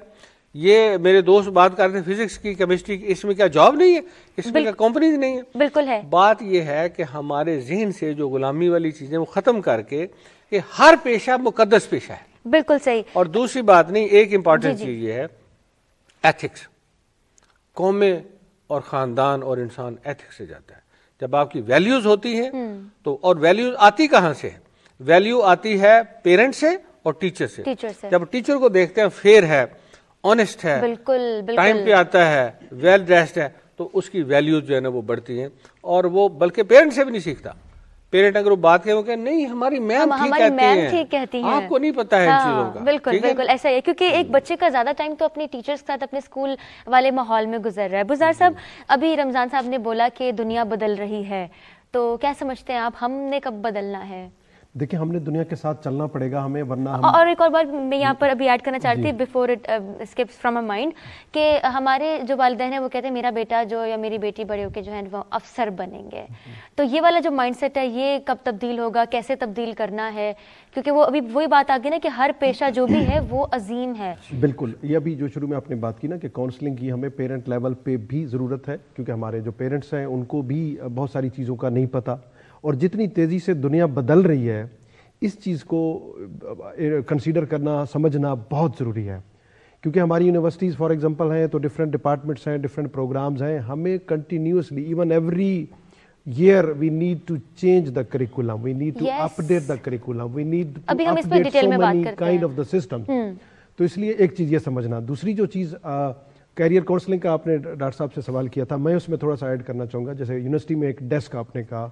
ये मेरे दोस्त बात कर रहे थे फिजिक्स की केमिस्ट्री की इसमें क्या जॉब नहीं है इसमें क्या कंपनीज नहीं है बिल्कुल है बात यह है कि हमारे जहन से जो गुलामी वाली चीजें वो खत्म करके कि हर पेशा मुकदस पेशा है बिल्कुल सही और दूसरी बात नहीं एक इम्पॉर्टेंट चीज ये है एथिक्स कौमें और खानदान और इंसान एथिक्स से जाता है जब आपकी वैल्यूज होती है हम्म। तो और वैल्यूज आती कहाँ से है वैल्यू आती है पेरेंट्स से और टीचर से टीचर से जब टीचर को देखते हैं फेयर है ऑनेस्ट है बिल्कुल टाइम पे आता है वेल ड्रेस्ड है तो उसकी वैल्यू जो है ना वो बढ़ती है और वो बल्कि पेरेंट्स से भी नहीं सीखता पेरेंट अगर वो बात करें वो कहें नहीं हमारी मैम ठीक कहती, मैम ठीक कहती है आपको नहीं पता है हाँ, चीजों का बिल्कुल बिल्कुल ऐसा है क्योंकि एक बच्चे का ज्यादा टाइम तो अपने टीचर्स के साथ अपने स्कूल वाले माहौल में गुजर रहा है बुजार साहब अभी रमजान साहब ने बोला कि दुनिया बदल रही है तो क्या समझते हैं आप हमने कब बदलना है देखिए हमने दुनिया के साथ चलना पड़ेगा हमें वरना हम... और एक और बात मैं यहाँ पर अभी ऐड करना चाहती थी before it skips from a mind कि हमारे जो वालदेन हैं वो कहते हैं मेरा बेटा जो या मेरी बेटी बड़े होकर जो है वो अफसर बनेंगे तो ये वाला जो माइंडसेट है ये कब तब्दील होगा कैसे तब्दील करना है क्योंकि वो अभी वही बात आ गई ना कि हर पेशा जो भी है वो अजीम है बिल्कुल ये अभी जो शुरू में आपने बात की ना कि काउंसलिंग की हमें पेरेंट लेवल पे भी ज़रूरत है क्योंकि हमारे जो पेरेंट्स हैं उनको भी बहुत सारी चीज़ों का नहीं पता और जितनी तेज़ी से दुनिया बदल रही है इस चीज़ को कंसीडर करना समझना बहुत ज़रूरी है क्योंकि हमारी यूनिवर्सिटीज़ फॉर एग्जांपल हैं तो डिफरेंट डिपार्टमेंट्स हैं डिफरेंट प्रोग्राम्स हैं हमें continuously even every year we need to change the curriculum we need to update the curriculum we need to update अभी हम इस पे डिटेल so हम्म। तो इसलिए एक चीज ये समझना दूसरी जो चीज करियर काउंसलिंग का आपने डॉक्टर साहब से सवाल किया था मैं उसमें थोड़ा सा ऐड करना चाहूँगा जैसे यूनिवर्सिटी में एक डेस्क आपने कहा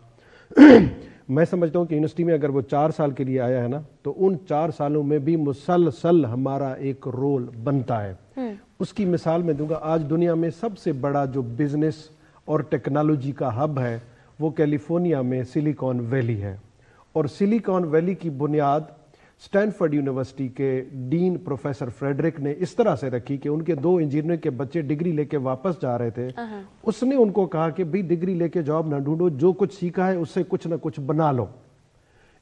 मैं समझता हूँ कि यूनिवर्सिटी में अगर वो चार साल के लिए आया है ना तो उन चार सालों में भी मुसलसल हमारा एक रोल बनता है हम्म। उसकी मिसाल मैं दूंगा आज दुनिया में सबसे बड़ा जो बिजनेस और टेक्नोलॉजी का हब है वो कैलिफोर्निया में सिलिकॉन वैली है और सिलिकॉन वैली की बुनियाद स्टैनफर्ड यूनिवर्सिटी के डीन प्रोफेसर फ्रेडरिक ने इस तरह से रखी कि उनके दो इंजीनियर के बच्चे डिग्री लेके वापस जा रहे थे उसने उनको कहा कि भाई डिग्री लेके जॉब ना ढूंढो जो कुछ सीखा है उससे कुछ ना कुछ बना लो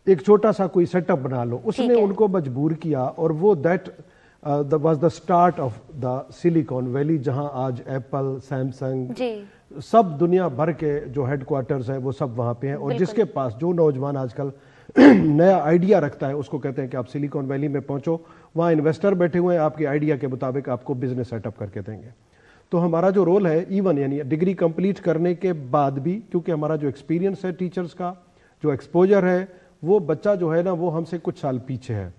एक छोटा सा कोई सेटअप बना लो उसने उनको मजबूर किया और वो that was the start of the Silicon Valley जहां आज एप्पल सैमसंग सब दुनिया भर के जो हेडक्वार्टर्स हैं वो सब वहां पे हैं और जिसके पास जो नौजवान आजकल नया आइडिया रखता है उसको कहते हैं कि आप सिलिकॉन वैली में पहुंचो वहां इन्वेस्टर बैठे हुए हैं आपके आइडिया के मुताबिक आपको बिजनेस सेटअप करके देंगे तो हमारा जो रोल है इवन यानी डिग्री कंप्लीट करने के बाद भी क्योंकि हमारा जो एक्सपीरियंस है टीचर्स का जो एक्सपोजर है वो बच्चा जो है ना वो हमसे कुछ साल पीछे है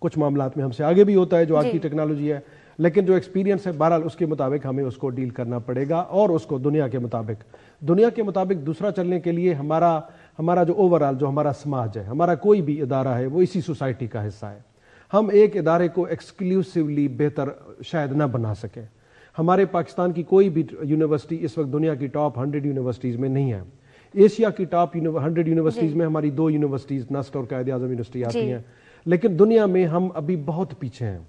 कुछ मामला में हमसे आगे भी होता है जो आज की टेक्नोलॉजी है लेकिन जो एक्सपीरियंस है बहरहाल उसके मुताबिक हमें उसको डील करना पड़ेगा और उसको दुनिया के मुताबिक दुनिया के मुताबिक दूसरा चलने के लिए हमारा हमारा जो ओवरऑल जो हमारा समाज है हमारा कोई भी इदारा है वो इसी सोसाइटी का हिस्सा है हम एक इदारे को एक्सक्लूसिवली बेहतर शायद ना बना सकें हमारे पाकिस्तान की कोई भी यूनिवर्सिटी इस वक्त दुनिया की टॉप हंड्रेड यूनिवर्सिटीज़ में नहीं है एशिया की टॉप हंड्रेड यूनिवर्सिटीज़ में हमारी दो यूनिवर्सिटीज़ नस्ट और कायद अजम यूनिवर्सिटी आती हैं लेकिन दुनिया में हम अभी बहुत पीछे हैं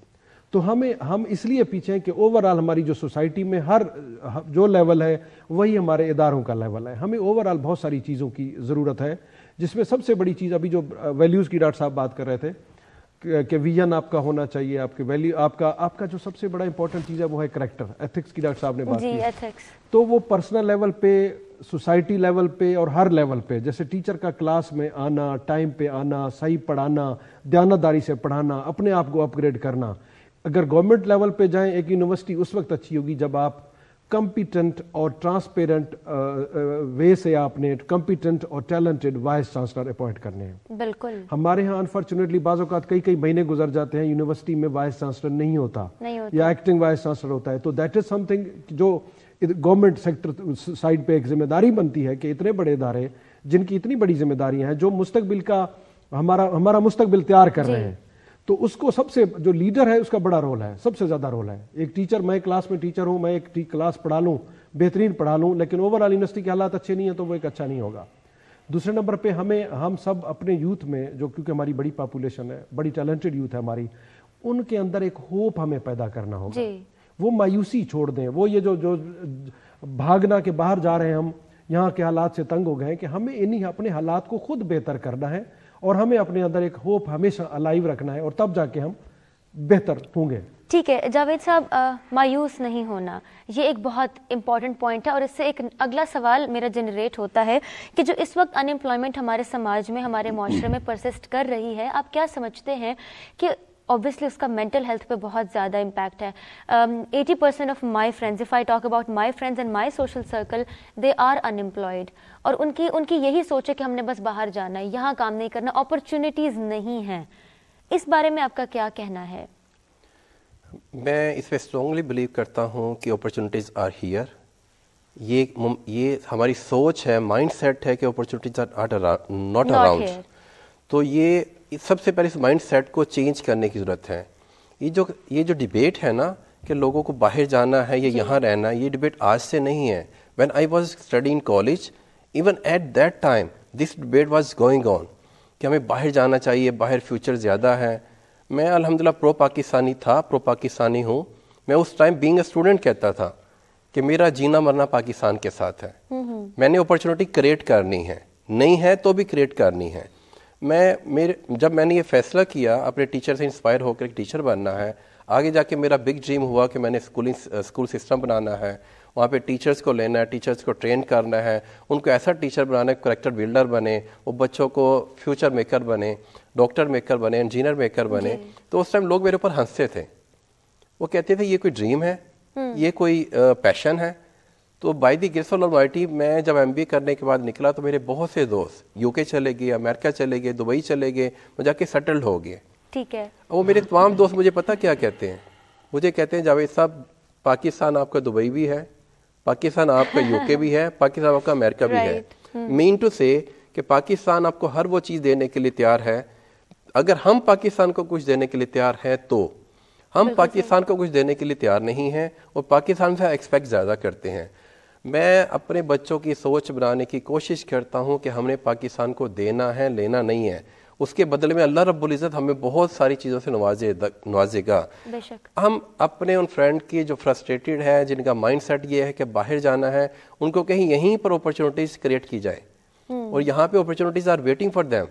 तो हमें हम इसलिए पीछे हैं कि ओवरऑल हमारी जो सोसाइटी में हर जो लेवल है वही हमारे इदारों का लेवल है हमें ओवरऑल बहुत सारी चीज़ों की ज़रूरत है जिसमें सबसे बड़ी चीज़ अभी जो वैल्यूज़ की डॉक्टर साहब बात कर रहे थे कि विजन आपका होना चाहिए आपके वैल्यू आपका आपका जो सबसे बड़ा इंपॉर्टेंट चीज़ है वो है करेक्टर एथिक्स की डॉक्टर साहब ने बात की तो वो पर्सनल लेवल पे सोसाइटी लेवल पे और हर लेवल पे जैसे टीचर का क्लास में आना टाइम पे आना सही पढ़ाना दयानतदारी से पढ़ाना अपने आप को अपग्रेड करना अगर गवर्नमेंट लेवल पे जाएं एक यूनिवर्सिटी उस वक्त अच्छी होगी जब आप कंपिटेंट और ट्रांसपेरेंट वे से आपने कंपिटेंट और टैलेंटेड वाइस चांसलर अपॉइंट करने हैं बिल्कुल हमारे यहाँ अनफॉर्चुनेटली बाज़ात कई कई महीने गुजर जाते हैं यूनिवर्सिटी में वाइस चांसलर नहीं होता, नहीं होता। या एक्टिंग वाइस चांसलर होता है तो दैट इज समथिंग जो गवर्नमेंट सेक्टर साइड पे एक जिम्मेदारी बनती है कि इतने बड़े इदारे जिनकी इतनी बड़ी जिम्मेदारियां हैं जो मुस्तबिल का हमारा हमारा मुस्तबिल तैयार कर रहे हैं तो उसको सबसे जो लीडर है उसका बड़ा रोल है सबसे ज़्यादा रोल है एक टीचर मैं क्लास में टीचर हूं मैं एक क्लास पढ़ा लू बेहतरीन पढ़ा लूं लेकिन ओवरऑल यूनिवर्सिटी के हालात अच्छे नहीं है तो वो एक अच्छा नहीं होगा दूसरे नंबर पे हमें हम सब अपने यूथ में जो क्योंकि हमारी बड़ी पॉपुलेशन है बड़ी टैलेंटेड यूथ है हमारी उनके अंदर एक होप हमें पैदा करना होगा वो मायूसी छोड़ दें वो ये जो जो भागना के बाहर जा रहे हैं हम यहाँ के हालात से तंग हो गए हैं कि हमें इन्हीं अपने हालात को खुद बेहतर करना है और हमें अपने अंदर एक होप हमेशा अलाइव रखना है और तब जाके हम बेहतर होंगे ठीक है जावेद साहब मायूस नहीं होना ये एक बहुत इम्पॉर्टेंट पॉइंट है और इससे एक अगला सवाल मेरा जनरेट होता है कि जो इस वक्त अनएम्प्लॉयमेंट हमारे समाज में हमारे माशरे में परसिस्ट कर रही है आप क्या समझते हैं कि ऑब्वियसली उसका मेंटल हेल्थ पे बहुत ज़्यादा इम्पैक्ट है eighty percent of my friends if I talk about my friends and my social circle they are unemployed और उनकी उनकी यही सोच है कि हमने बस बाहर जाना है यहाँ काम नहीं करना अपॉर्चुनिटीज़ नहीं हैं इस बारे में आपका क्या कहना है मैं इस पर स्ट्रॉन्गली बिलीव करता हूँ कि अपॉर्चुनिटीज़ आर हियर ये ये हमारी सोच है माइंड सेट है कि अपॉर्चुनिटीज आर नॉट अराउंड तो ये सबसे पहले इस माइंड सेट को चेंज करने की ज़रूरत है ये जो ये जो डिबेट है ना कि लोगों को बाहर जाना है या यहाँ रहना है ये डिबेट आज से नहीं है when I was study in college even at that time this debate was going on कि हमें बाहर जाना चाहिए बाहर फ्यूचर ज़्यादा है मैं अलहमदिल्ला प्रो पाकिस्तानी था प्रो पाकिस्तानी हूँ मैं उस टाइम बींग ए स्टूडेंट कहता था कि मेरा जीना मरना पाकिस्तान के साथ है हम्म, हम्म। मैंने अपॉर्चुनिटी क्रिएट करनी है नहीं है तो भी क्रिएट करनी है मैं मेरे जब मैंने ये फैसला किया अपने टीचर से इंस्पायर होकर एक टीचर बनना है आगे जाके मेरा बिग ड्रीम हुआ कि मैंने स्कूलिंग स्कूल सिस्टम बनाना है वहाँ पे टीचर्स को लेना है टीचर्स को ट्रेन करना है उनको ऐसा टीचर बनाना है करेक्टर बिल्डर बने वो बच्चों को फ्यूचर मेकर बने डॉक्टर मेकर बने इंजीनियर मेकर बने तो उस टाइम लोग मेरे ऊपर हंसते थे वो कहते थे ये कोई ड्रीम है हम्म। ये कोई पैशन है तो by the grace of Almighty मैं जब एम करने के बाद निकला तो मेरे बहुत से दोस्त यूके चले गए अमेरिका चले गए दुबई चले गए मैं जाके सेटल्ड हो गए ठीक है वो मेरे तमाम दोस्त मुझे पता क्या कहते हैं मुझे कहते हैं जावेद साहब पाकिस्तान आपका दुबई भी है पाकिस्तान आपका यूके भी है पाकिस्तान आपका अमेरिका भी है मीन टू से कि पाकिस्तान आपको हर वो चीज़ देने के लिए तैयार है अगर हम पाकिस्तान को कुछ देने के लिए तैयार हैं तो हम पाकिस्तान को कुछ देने के लिए तैयार नहीं हैं और पाकिस्तान से एक्सपेक्ट ज़्यादा करते हैं मैं अपने बच्चों की सोच बनाने की कोशिश करता हूँ कि हमने पाकिस्तान को देना है लेना नहीं है उसके बदले में अल्लाह रब्बुल इज़्ज़त हमें बहुत सारी चीज़ों से नवाजे नवाजेगा हम अपने उन फ्रेंड की जो फ्रस्ट्रेटेड है जिनका माइंडसेट ये है कि बाहर जाना है उनको कहीं यहीं पर अपॉर्चुनिटीज़ क्रिएट की जाए हम्म। और यहाँ पे opportunities are waiting for them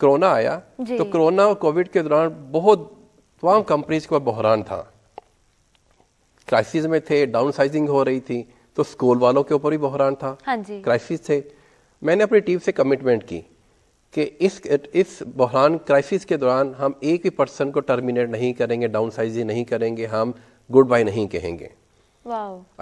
corona आया तो कोरोना और कोविड के दौरान बहुत तमाम कंपनीज का बहरान था क्राइसिस में थे डाउन साइजिंग हो रही थी तो स्कूल वालों के ऊपर भी बहरान था हाँ क्राइसिस थे मैंने अपनी टीम से कमिटमेंट की कि इस इस बहरान क्राइसिस के दौरान हम एक भी पर्सन को टर्मिनेट नहीं करेंगे डाउन साइजिंग नहीं करेंगे हम गुड बाय नहीं कहेंगे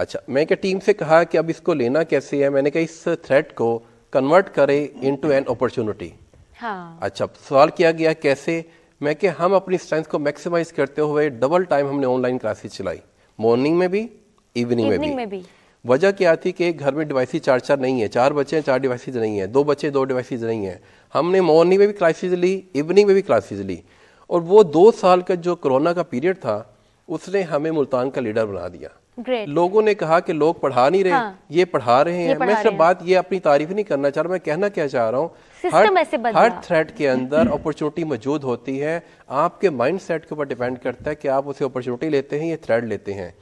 अच्छा मैं क्या टीम से कहा कि अब इसको लेना कैसे है मैंने कहा इस थ्रेट को कन्वर्ट करें इनटू एन अपॉर्चुनिटी हाँ। अच्छा सवाल किया गया कैसे मैं कि हम अपनी स्ट्रेंथ को मैक्सिमाइज करते हुए डबल टाइम हमने ऑनलाइन क्लासेस चलाई मॉर्निंग में भी इवनिंग में भी, भी। वजह क्या थी कि घर में डिवाइसेज चार चार नहीं है चार बच्चे हैं चार डिवाइसेज नहीं है दो बच्चे दो डिवाइसेज नहीं है हमने मॉर्निंग में भी क्लासेज ली इवनिंग में भी क्लासेज ली और वो दो साल का जो कोरोना का पीरियड था उसने हमें मुल्तान का लीडर बना दिया Great. लोगों ने कहा कि लोग पढ़ा नहीं रहे हाँ, ये पढ़ा रहे हैं मैं सिर्फ बात ये अपनी तारीफ नहीं करना चाह रहा मैं कहना क्या चाह रहा हूँ हर हर थ्रेड के अंदर अपॉर्चुनिटी मौजूद होती है आपके माइंड सेट के ऊपर डिपेंड करता है कि आप उसे अपॉर्चुनिटी लेते हैं या थ्रेड लेते हैं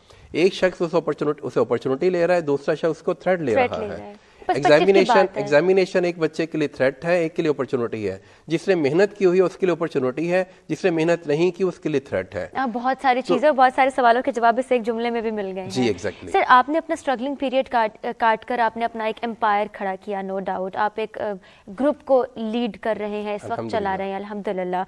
एक शख्स अपॉर्चुनिटी उसे अपॉर्चुनिटी ले रहा है दूसरा शख्स उसको थ्रेड ले रहा है एग्जामिनेशन एग्जामिनेशन एक बच्चे के लिए थ्रेट है एक के लिए अपॉर्चुनिटी है जिसने मेहनत की हुई है उसके लिए अपॉर्चुनिटी है जिसने मेहनत नहीं की उसके लिए थ्रेट है आ, हाँ, बहुत सारी तो, चीजें बहुत सारे सवालों के जवाब इस एक जुमले में भी मिल गए जी एग्जैक्टली exactly. सर आपने अपना स्ट्रगलिंग पीरियड काट काट कर आपने अपना एक एम्पायर खड़ा किया नो डाउट आप एक ग्रुप को लीड कर रहे हैं इस वक्त चला रहे हैं अलहमदिल्ला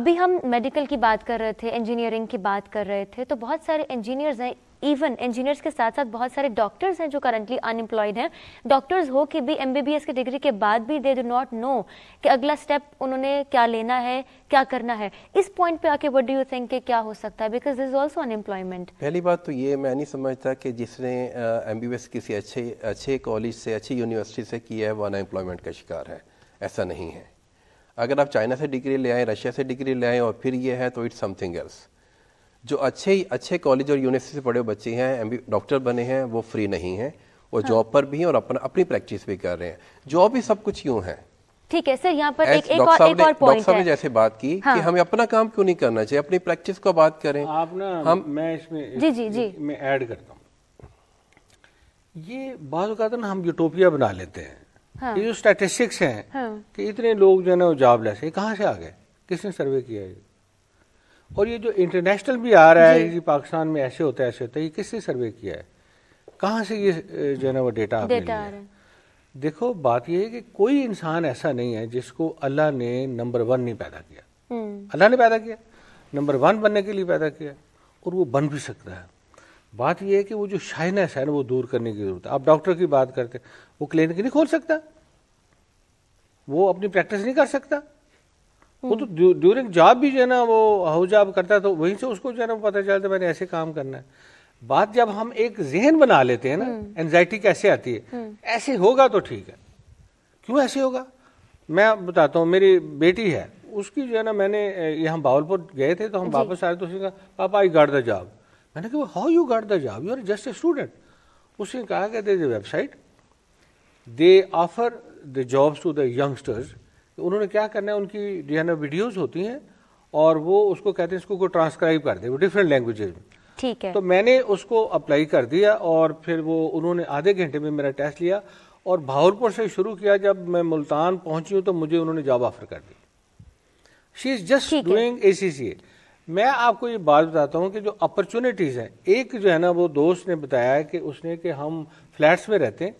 अभी हम मेडिकल की बात कर रहे थे इंजीनियरिंग की बात कर रहे थे तो बहुत सारे इंजीनियर्स हैं इवन इंजीनियर्स के साथ साथ बहुत सारे डॉक्टर्स हैं जो करंटली अनएम्प्लॉयड हैं डॉक्टर्स हो के भी एम के डिग्री के बाद भी दे डू नॉट नो कि अगला स्टेप उन्होंने क्या लेना है क्या करना है इस पॉइंट पे आके वट डू यू थिंक क्या हो सकता है बिकॉज दिस ऑल्सो अनएम्प्लॉयमेंट पहली बात तो ये मैं नहीं समझता कि जिसने एम uh, किसी अच्छे अच्छे कॉलेज से अच्छी यूनिवर्सिटी से किया है वो अनएम्प्लॉयमेंट का शिकार है ऐसा नहीं है अगर आप चाइना से डिग्री ले आए रशिया से डिग्री ले आए और फिर ये है तो इट्स समथिंग एल्स जो अच्छे ही अच्छे कॉलेज और यूनिवर्सिटी से पढ़े बच्चे हैं एम डॉक्टर बने हैं वो फ्री नहीं है वो हाँ। जॉब पर भी हैं और अपना अपनी प्रैक्टिस भी कर रहे हैं जॉब भी सब कुछ यूं है ठीक है सर यहाँ पर एक एक और एक और पॉइंट है जैसे बात की हाँ। कि हमें अपना काम क्यों नहीं करना चाहिए अपनी प्रैक्टिस को बात करें आप ना हम मैं इसमें जी जी जी मैं ऐड करता हूँ ये बात तो ना हम यूटोपिया बना लेते हैं हाँ। ये जो स्टैटिस्टिक्स हैं हाँ। कि इतने लोग जो है ना वो जॉबलेस है कहाँ से आ गए किसने सर्वे किया है और ये जो इंटरनेशनल भी आ रहा है कि पाकिस्तान में ऐसे होता है ऐसे होता है ये किससे सर्वे किया है कहाँ से ये जो है ना वो डेटा आ रहा है देखो बात यह है कि कोई इंसान ऐसा नहीं है जिसको अल्लाह ने नंबर वन नहीं पैदा किया हम्म। अल्लाह ने पैदा किया नंबर वन बनने के लिए पैदा किया और वो बन भी सकता है बात यह है कि वो जो शाइनेस है ना वो दूर करने की जरूरत है आप डॉक्टर की बात करते वो क्लिनिक नहीं खोल सकता वो अपनी प्रैक्टिस नहीं कर सकता वो तो ड्यूरिंग जॉब भी जो है ना वो हाउस जॉब करता है तो वहीं से उसको जो है ना पता चलता है मैंने ऐसे काम करना है बात जब हम एक जहन बना लेते हैं ना एनजाइटी हम्म। कैसे आती है हम्म। ऐसे होगा तो ठीक है क्यों ऐसे होगा मैं बताता हूँ मेरी बेटी है उसकी जो है ना मैंने ये हम बावलपुर गए थे तो हम वापस आए तो उसने कहा पापा आई गार्ड द जॉब मैंने कहा how you guard the job you are just a student उसने कहा कि they website they offer the jobs to the youngsters तो उन्होंने क्या करना है उनकी जो है ना वीडियोज होती हैं और वो उसको कहते हैं इसको ट्रांसक्राइब कर दे वो डिफरेंट लैंग्वेजेज में ठीक है तो मैंने उसको अप्लाई कर दिया और फिर वो उन्होंने आधे घंटे में मेरा टेस्ट लिया और भावलपुर से शुरू किया जब मैं मुल्तान पहुंची हूँ तो मुझे उन्होंने जॉब ऑफर कर दी she is just doing A C C A मैं आपको ये बात बताता हूँ कि जो अपॉर्चुनिटीज़ हैं एक जो है ना वो दोस्त ने बताया कि उसने कि हम फ्लैट्स में रहते हैं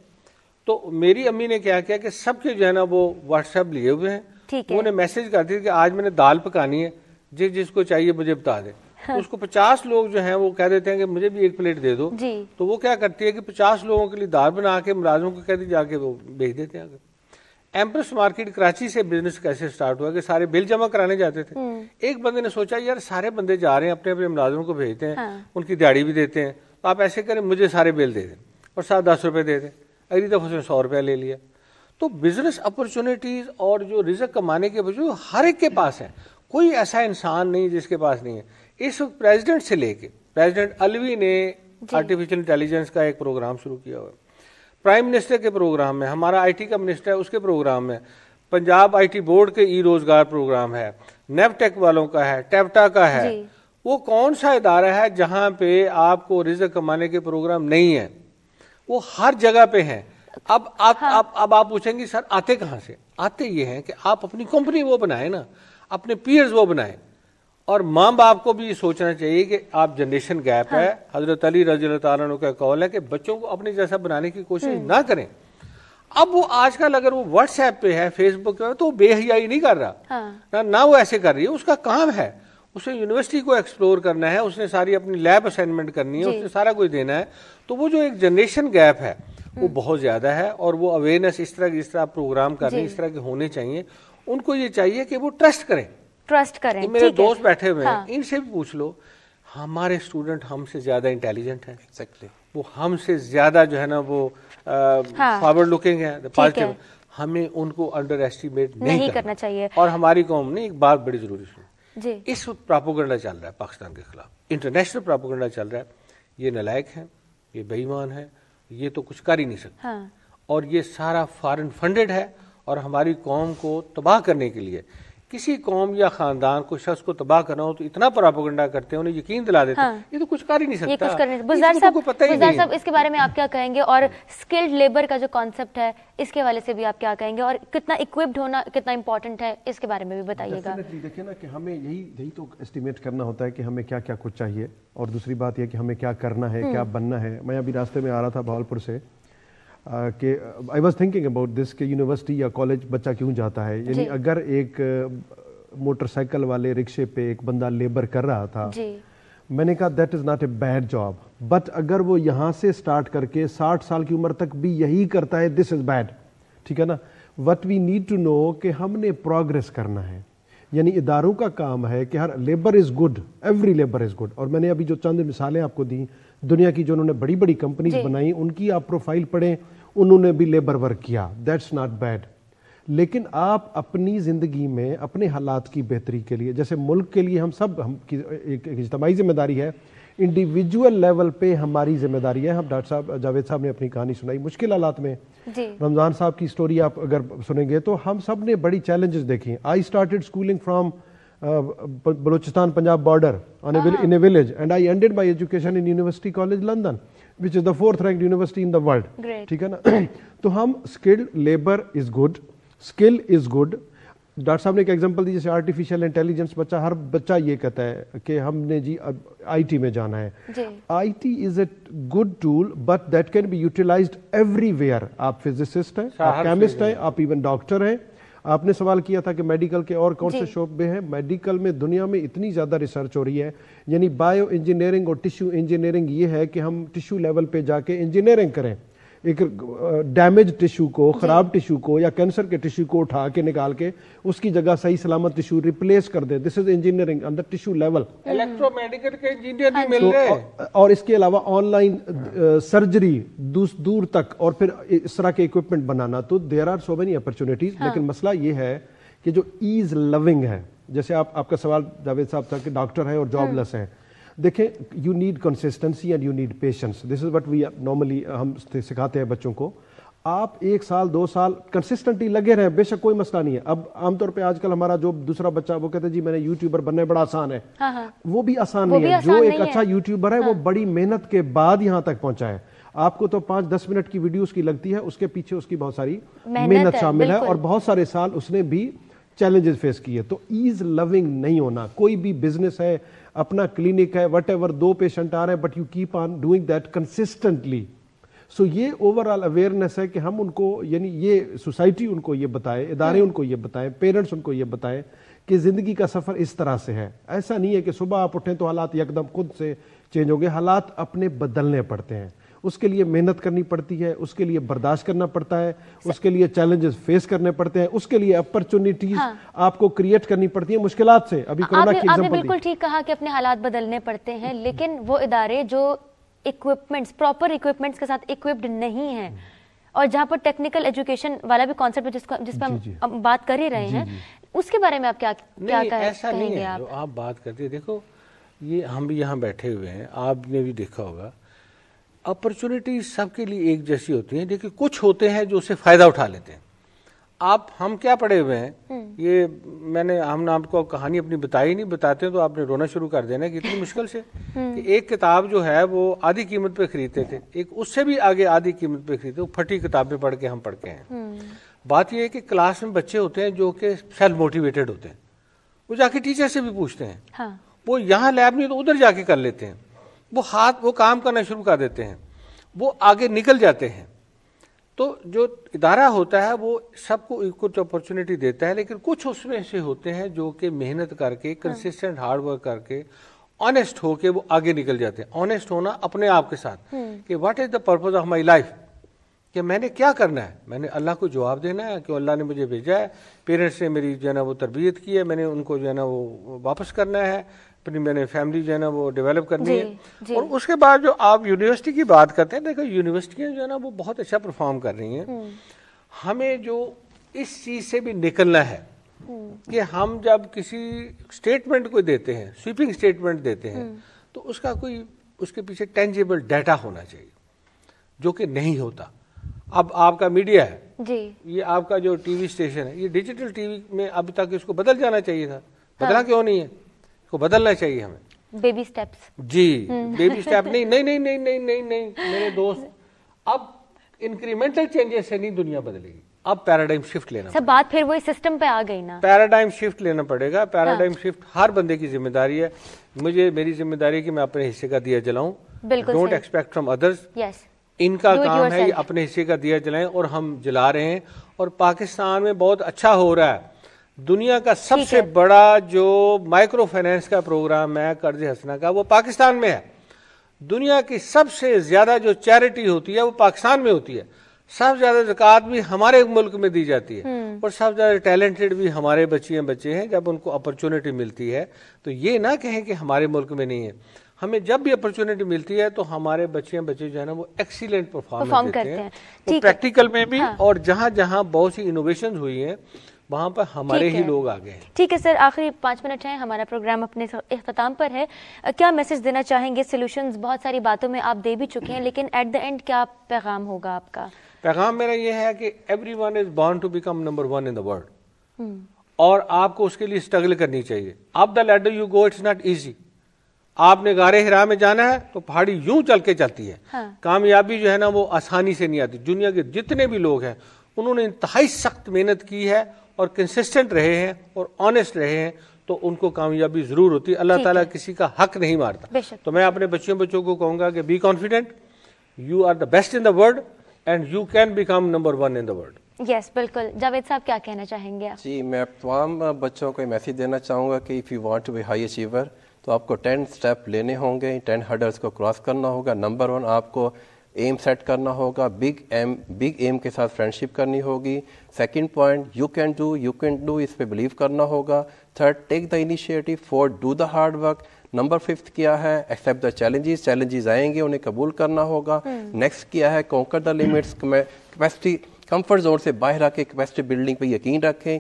तो मेरी अम्मी ने क्या किया कि सबके जो है ना वो व्हाट्सएप लिए हुए हैं तो उन्हें मैसेज कर दिया कि आज मैंने दाल पकानी है जिस जिसको चाहिए मुझे बता दे हाँ। तो उसको पचास लोग जो हैं वो कह देते हैं कि मुझे भी एक प्लेट दे दो तो वो क्या करती है कि पचास लोगों के लिए दाल बना के मुलाजमों को कहते जाके वो बेच देते हैं एम्प्रेस मार्केट कराची से बिजनेस कैसे स्टार्ट हुआ कि सारे बिल जमा कराने जाते थे हम्म। एक बंदे ने सोचा यार सारे बंदे जा रहे हैं अपने अपने मुलाजमों को भेजते हैं हाँ। उनकी दिहाड़ी भी देते हैं तो आप ऐसे करें मुझे सारे बिल दे दें और साथ दस रुपए दे दें अगली दफ़ा उसने सौ रुपया ले लिया तो बिजनेस अपॉर्चुनिटीज़ और जो रिजक कमाने के वजह हर एक के पास है कोई ऐसा इंसान नहीं जिसके पास नहीं है इस प्रेसिडेंट से लेके प्रेसिडेंट अलवी ने आर्टिफिशियल इंटेलिजेंस का एक प्रोग्राम शुरू किया हुआ प्राइम मिनिस्टर के प्रोग्राम में हमारा आईटी का मिनिस्टर है उसके प्रोग्राम में पंजाब आईटी बोर्ड के ई रोजगार प्रोग्राम है नेपटेक वालों का है टेपटा का है वो कौन सा इदारा है जहाँ पे आपको रिजक कमाने के प्रोग्राम नहीं है वो हर जगह पे हैं अब आप हाँ। अब अब आप पूछेंगे सर आते कहाँ से आते ये हैं कि आप अपनी कंपनी वो बनाए ना अपने पीयर्स वो बनाए और माँ बाप को भी ये सोचना चाहिए कि आप जनरेशन गैप हाँ। है हजरत अली रजी का कौल है कि बच्चों को अपने जैसा बनाने की कोशिश हम्म। ना करें अब वो आजकल अगर वो व्हाट्सएप पे है फेसबुक पे है तो बेहयाई नहीं कर रहा हाँ। ना ना वो ऐसे कर रही है उसका काम है उसे यूनिवर्सिटी को एक्सप्लोर करना है उसने सारी अपनी लैब असाइनमेंट करनी है उसने सारा कुछ देना है तो वो जो एक जनरेशन गैप है वो हम्म। बहुत ज़्यादा है और वो अवेयरनेस इस तरह इस तरह प्रोग्राम कर रहे हैं इस तरह के होने चाहिए उनको ये चाहिए कि वो ट्रस्ट करें ट्रस्ट करें मेरे दोस्त बैठे हुए हैं हाँ। इनसे भी पूछ लो हमारे स्टूडेंट हमसे ज़्यादा इंटेलिजेंट है exactly. वो हमसे ज़्यादा जो है ना वो फॉरवर्ड लुकिंग हाँ। है पॉजिटिव हमें उनको अंडर एस्टिमेट नहीं, नहीं करना चाहिए और हमारी कॉम ने एक बात बड़ी जरूरी सुनी जी इस वक्त प्रापोगंडा चल रहा है पाकिस्तान के खिलाफ इंटरनेशनल प्रापोगंडा चल रहा है ये नलायक है ये बेईमान है ये तो कुछ कर ही नहीं सकता हाँ। और ये सारा फॉरेन फंडेड है और हमारी कौम को तबाह करने के लिए किसी कौम या खानदान को शख्स को तबाह करना हो तो इतना प्रापोगंडा करते हैं उन्हें यकीन दिला देते हैं हाँ। ये तो कुछ कर ही नहीं सकता ये कुछ करने कर नहीं गुलजार साहब गुलजार साहब इसके बारे में आप क्या कहेंगे और स्किल्ड लेबर का जो कॉन्सेप्ट है इसके वाले से भी आप क्या कहेंगे और कितना इक्विप्ड होना कितना इंपॉर्टेंट है इसके बारे में भी बताइएगा देखिए ना कि हमें यही यही तो एस्टिमेट करना होता है कि हमें क्या क्या कुछ चाहिए और दूसरी बात यह कि हमें क्या करना है हम्म। क्या बनना है मैं अभी रास्ते में आ रहा था भावलपुर से कि I was thinking about this के यूनिवर्सिटी या कॉलेज बच्चा क्यों जाता है यानी अगर एक मोटरसाइकिल वाले रिक्शे पे एक बंदा लेबर कर रहा था मैंने कहा that is not a bad job but अगर वो यहाँ से स्टार्ट करके 60 साल की उम्र तक भी यही करता है दिस इज़ बैड ठीक है ना what we need to know कि हमने प्रोग्रेस करना है यानी इदारों का काम है कि हर labour is good every labour is good और मैंने अभी जो चंद मिसालें आपको दी दुनिया की जो उन्होंने बड़ी बड़ी कंपनीज बनाई उनकी आप प्रोफाइल पढ़ें उन्होंने भी लेबर वर्क किया दैट्स नॉट बैड लेकिन आप अपनी ज़िंदगी में अपने हालात की बेहतरी के लिए जैसे मुल्क के लिए हम सब हम की एक इजतमाही जिम्मेदारी है इंडिविजुअल लेवल पे हमारी जिम्मेदारी है हम डॉक्टर साहब जावेद साहब ने अपनी कहानी सुनाई मुश्किल हालात में रमज़ान साहब की स्टोरी आप अगर सुनेंगे तो हम सब ने बड़ी चैलेंजेस देखी I started schooling from Balochistan Punjab border on a in a village and I ended my education in University College London which is the fourth ranked university in the world ठीक है ना तो हम skilled labor is good skill is good doctor साहब ने एक एग्जांपल दी जैसे आर्टिफिशियल इंटेलिजेंस बच्चा हर बच्चा ये कहता है कि हमने जी आईटी में जाना है IT is a good tool but that can be utilized everywhere आप फिजिसिस्ट हैं आप केमिस्ट हैं आप इवन डॉक्टर हैं आपने सवाल किया था कि मेडिकल के और कौन से शोबे हैं मेडिकल में दुनिया में इतनी ज़्यादा रिसर्च हो रही है यानी बायो इंजीनियरिंग और टिश्यू इंजीनियरिंग ये है कि हम टिश्यू लेवल पे जाके इंजीनियरिंग करें एक डैमेज टिश्यू को ख़राब टिश्यू को या कैंसर के टिश्यू को उठा के निकाल के उसकी जगह सही सलामत टिश्यू रिप्लेस कर दे दिस इज इंजीनियरिंग अंदर टिश्यू लेवल इलेक्ट्रोमेडिकल के इंजीनियर भी हाँ मिल रहे हैं तो, और इसके अलावा ऑनलाइन सर्जरी दूर तक और फिर इस तरह के इक्विपमेंट बनाना तो there are so many opportunities लेकिन मसला ये है कि जो ईज लविंग है जैसे आप आपका सवाल जावेद साहब था कि डॉक्टर है और जॉबलेस हाँ। है देखें you need consistency and you need patience this is what we normally हम सिखाते हैं बच्चों को आप एक साल दो साल कंसिस्टेंटली लगे रहें बेशक कोई मसला नहीं है अब आमतौर पे आजकल हमारा जो दूसरा बच्चा वो कहते हैं जी मैंने यूट्यूबर बनने बड़ा आसान है हाँ हा। वो भी आसान नहीं भी है जो एक अच्छा यूट्यूबर है हाँ। वो बड़ी मेहनत के बाद यहां तक पहुंचा है आपको तो पांच दस मिनट की वीडियो उसकी लगती है उसके पीछे उसकी बहुत सारी मेहनत शामिल है और बहुत सारे साल उसने भी चैलेंजेस फेस किए तो ईज लविंग नहीं होना कोई भी बिजनेस है अपना क्लिनिक है वट एवर दो पेशेंट आ रहे हैं but you keep on doing that consistently so ये ओवरऑल अवेयरनेस है कि हम उनको यानी ये सोसाइटी उनको ये बताए इदारे hmm. उनको ये बताएं पेरेंट्स उनको ये बताएं कि ज़िंदगी का सफ़र इस तरह से है ऐसा नहीं है कि सुबह आप उठें तो हालात एकदम खुद से चेंज हो गए हालात अपने बदलने पड़ते हैं उसके लिए मेहनत करनी पड़ती है उसके लिए बर्दाश्त करना पड़ता है उसके लिए चैलेंजेस फेस करने पड़ते हैं उसके लिए अपॉर्चुनिटीज हाँ। आपको क्रिएट करनी पड़ती है मुश्किल से अभी कोरोना की आपने बिल्कुल ठीक कहा कि अपने हालात बदलने पड़ते हैं लेकिन वो इदारे जो इक्विपमेंट्स प्रॉपर इक्विपमेंट्स के साथ इक्विप्ड नहीं है और जहाँ पर टेक्निकल एजुकेशन वाला भी कॉन्सेप्ट जिस पर हम, बात कर ही रहे हैं उसके बारे में आप क्या क्या कह, ऐसा नहीं है आप? आप बात करते देखो ये हम भी यहाँ बैठे हुए हैं आपने भी देखा होगा अपॉर्चुनिटी सबके लिए एक जैसी होती है देखिए कुछ होते हैं जो उसे फायदा उठा लेते हैं आप हम क्या पढ़े हुए हैं हम्म। ये मैंने हम आपको कहानी अपनी बताई नहीं बताते हैं तो आपने रोना शुरू कर देना कितनी मुश्किल से हम्म। कि एक किताब जो है वो आधी कीमत पे खरीदते थे एक उससे भी आगे आधी कीमत पे खरीदते फटी किताबें पढ़ के हम पढ़ के हैं हम्म। बात यह है कि क्लास में बच्चे होते हैं जो कि सेल्फ मोटिवेटेड होते हैं वो जाके टीचर से भी पूछते हैं हाँ। वो यहाँ लैब नहीं तो उधर जाके कर लेते हैं वो हाथ वो काम करना शुरू कर देते हैं वो आगे निकल जाते हैं तो जो इदारा होता है वो सबको इक्वल अपॉर्चुनिटी देता है लेकिन कुछ उसमें ऐसे होते हैं जो कि मेहनत करके कंसिस्टेंट हार्ड वर्क करके ऑनेस्ट होके वो आगे निकल जाते हैं ऑनेस्ट होना अपने आप के साथ हाँ। कि what is the purpose of my life कि मैंने क्या करना है मैंने अल्लाह को जवाब देना है कि अल्लाह ने मुझे भेजा है पेरेंट्स ने मेरी जो है ना वो तरबियत की है मैंने उनको जो है ना वो वापस करना है अपनी मैंने फैमिली जो है ना वो डेवलप करनी है और उसके बाद जो आप यूनिवर्सिटी की बात करते हैं देखो यूनिवर्सिटियाँ जो है ना वो बहुत अच्छा परफॉर्म कर रही हैं हम्म। हमें जो इस चीज़ से भी निकलना है हम्म। कि हम जब किसी स्टेटमेंट को देते हैं स्वीपिंग स्टेटमेंट देते हैं हम्म। तो उसका कोई उसके पीछे टेंजेबल डाटा होना चाहिए जो कि नहीं होता अब आपका मीडिया है जी ये आपका जो टीवी स्टेशन है ये डिजिटल टीवी में अब तक इसको बदल जाना चाहिए था बदला हाँ। क्यों नहीं है इसको बदलना चाहिए हमें बेबी स्टेप्स जी बेबी हम्म। स्टेप नहीं नहीं नहीं नहीं नहीं नहीं नहीं मेरे दोस्त अब इंक्रीमेंटल चेंजेस से नहीं दुनिया बदलेगी अब पैराडाइम शिफ्ट लेना सब बात फिर वही सिस्टम पे आ गई ना पैराडाइम शिफ्ट लेना पड़ेगा पैराडाइम हाँ। शिफ्ट हर बंदे की जिम्मेदारी है मुझे मेरी जिम्मेदारी है कि मैं अपने हिस्से का दिया जलाऊं don't expect from others yes इनका काम है अपने हिस्से का दिया जलाएं और हम जला रहे हैं और पाकिस्तान में बहुत अच्छा हो रहा है दुनिया का सबसे बड़ा जो माइक्रो फाइनेंस का प्रोग्राम है कर्ज हसना का वो पाकिस्तान में है दुनिया की सबसे ज़्यादा जो चैरिटी होती है वो पाकिस्तान में होती है सबसे ज़्यादा जक़ात भी हमारे मुल्क में दी जाती है हम्म। और सबसे ज़्यादा टैलेंटेड भी हमारे बच्चे बच्चे हैं जब उनको अपॉर्चुनिटी मिलती है तो ये ना कहें कि हमारे मुल्क में नहीं है हमें जब भी अपॉर्चुनिटी मिलती है तो हमारे बच्चे बच्चे जो है ना वो एक्सीलेंट परफॉर्म करते हैं, प्रैक्टिकल तो में भी हाँ। और जहाँ जहाँ बहुत सी इनोवेशन हुई है वहाँ पर हमारे ही लोग आ गए ठीक है सर आखिरी पाँच मिनट हैं हमारा प्रोग्राम अपने अख्ताम पर है क्या मैसेज देना चाहेंगे सोल्यूशन बहुत सारी बातों में आप दे भी चुके हैं लेकिन एट द एंड क्या पैगाम होगा आपका पैगाम मेरा यह है कि everyone is born to become number one in the world और आपको उसके लिए स्ट्रगल करनी चाहिए आप the ladder you go it's not easy आपने गारे हिरा में जाना है तो पहाड़ी यूं चल के चलती है हाँ। कामयाबी जो है ना वो आसानी से नहीं आती दुनिया के जितने भी लोग हैं उन्होंने इंतहाई सख्त मेहनत की है और कंसिस्टेंट रहे हैं और ऑनेस्ट रहे हैं तो उनको कामयाबी जरूर होती है अल्लाह ताला किसी का हक नहीं मारता तो मैं अपने बच्चों बच्चों को कहूंगा कि be confident you are the best in the world and you can become number one in the world yes बिल्कुल जावेद साहब क्या कहना चाहेंगे आप? जी मैं तमाम बच्चों को मैसेज देना चाहूंगा कि if you want to be high achiever तो आपको टेन स्टेप लेने होंगे टेन हर्डल्स को क्रॉस करना होगा नंबर वन आपको एम सेट करना होगा बिग एम बिग एम के साथ फ्रेंडशिप करनी होगी second point you can do you can do इस पे बिलीव करना होगा third take the initiative fourth do the hard work number fifth क्या है एक्सेप्ट द चैलेंजेस चैलेंजेस आएंगे उन्हें कबूल करना होगा नेक्स्ट hmm. क्या है conquer the limits capacity comfort zone से बाहर आके कैपेसिटी बिल्डिंग पर यकीन रखें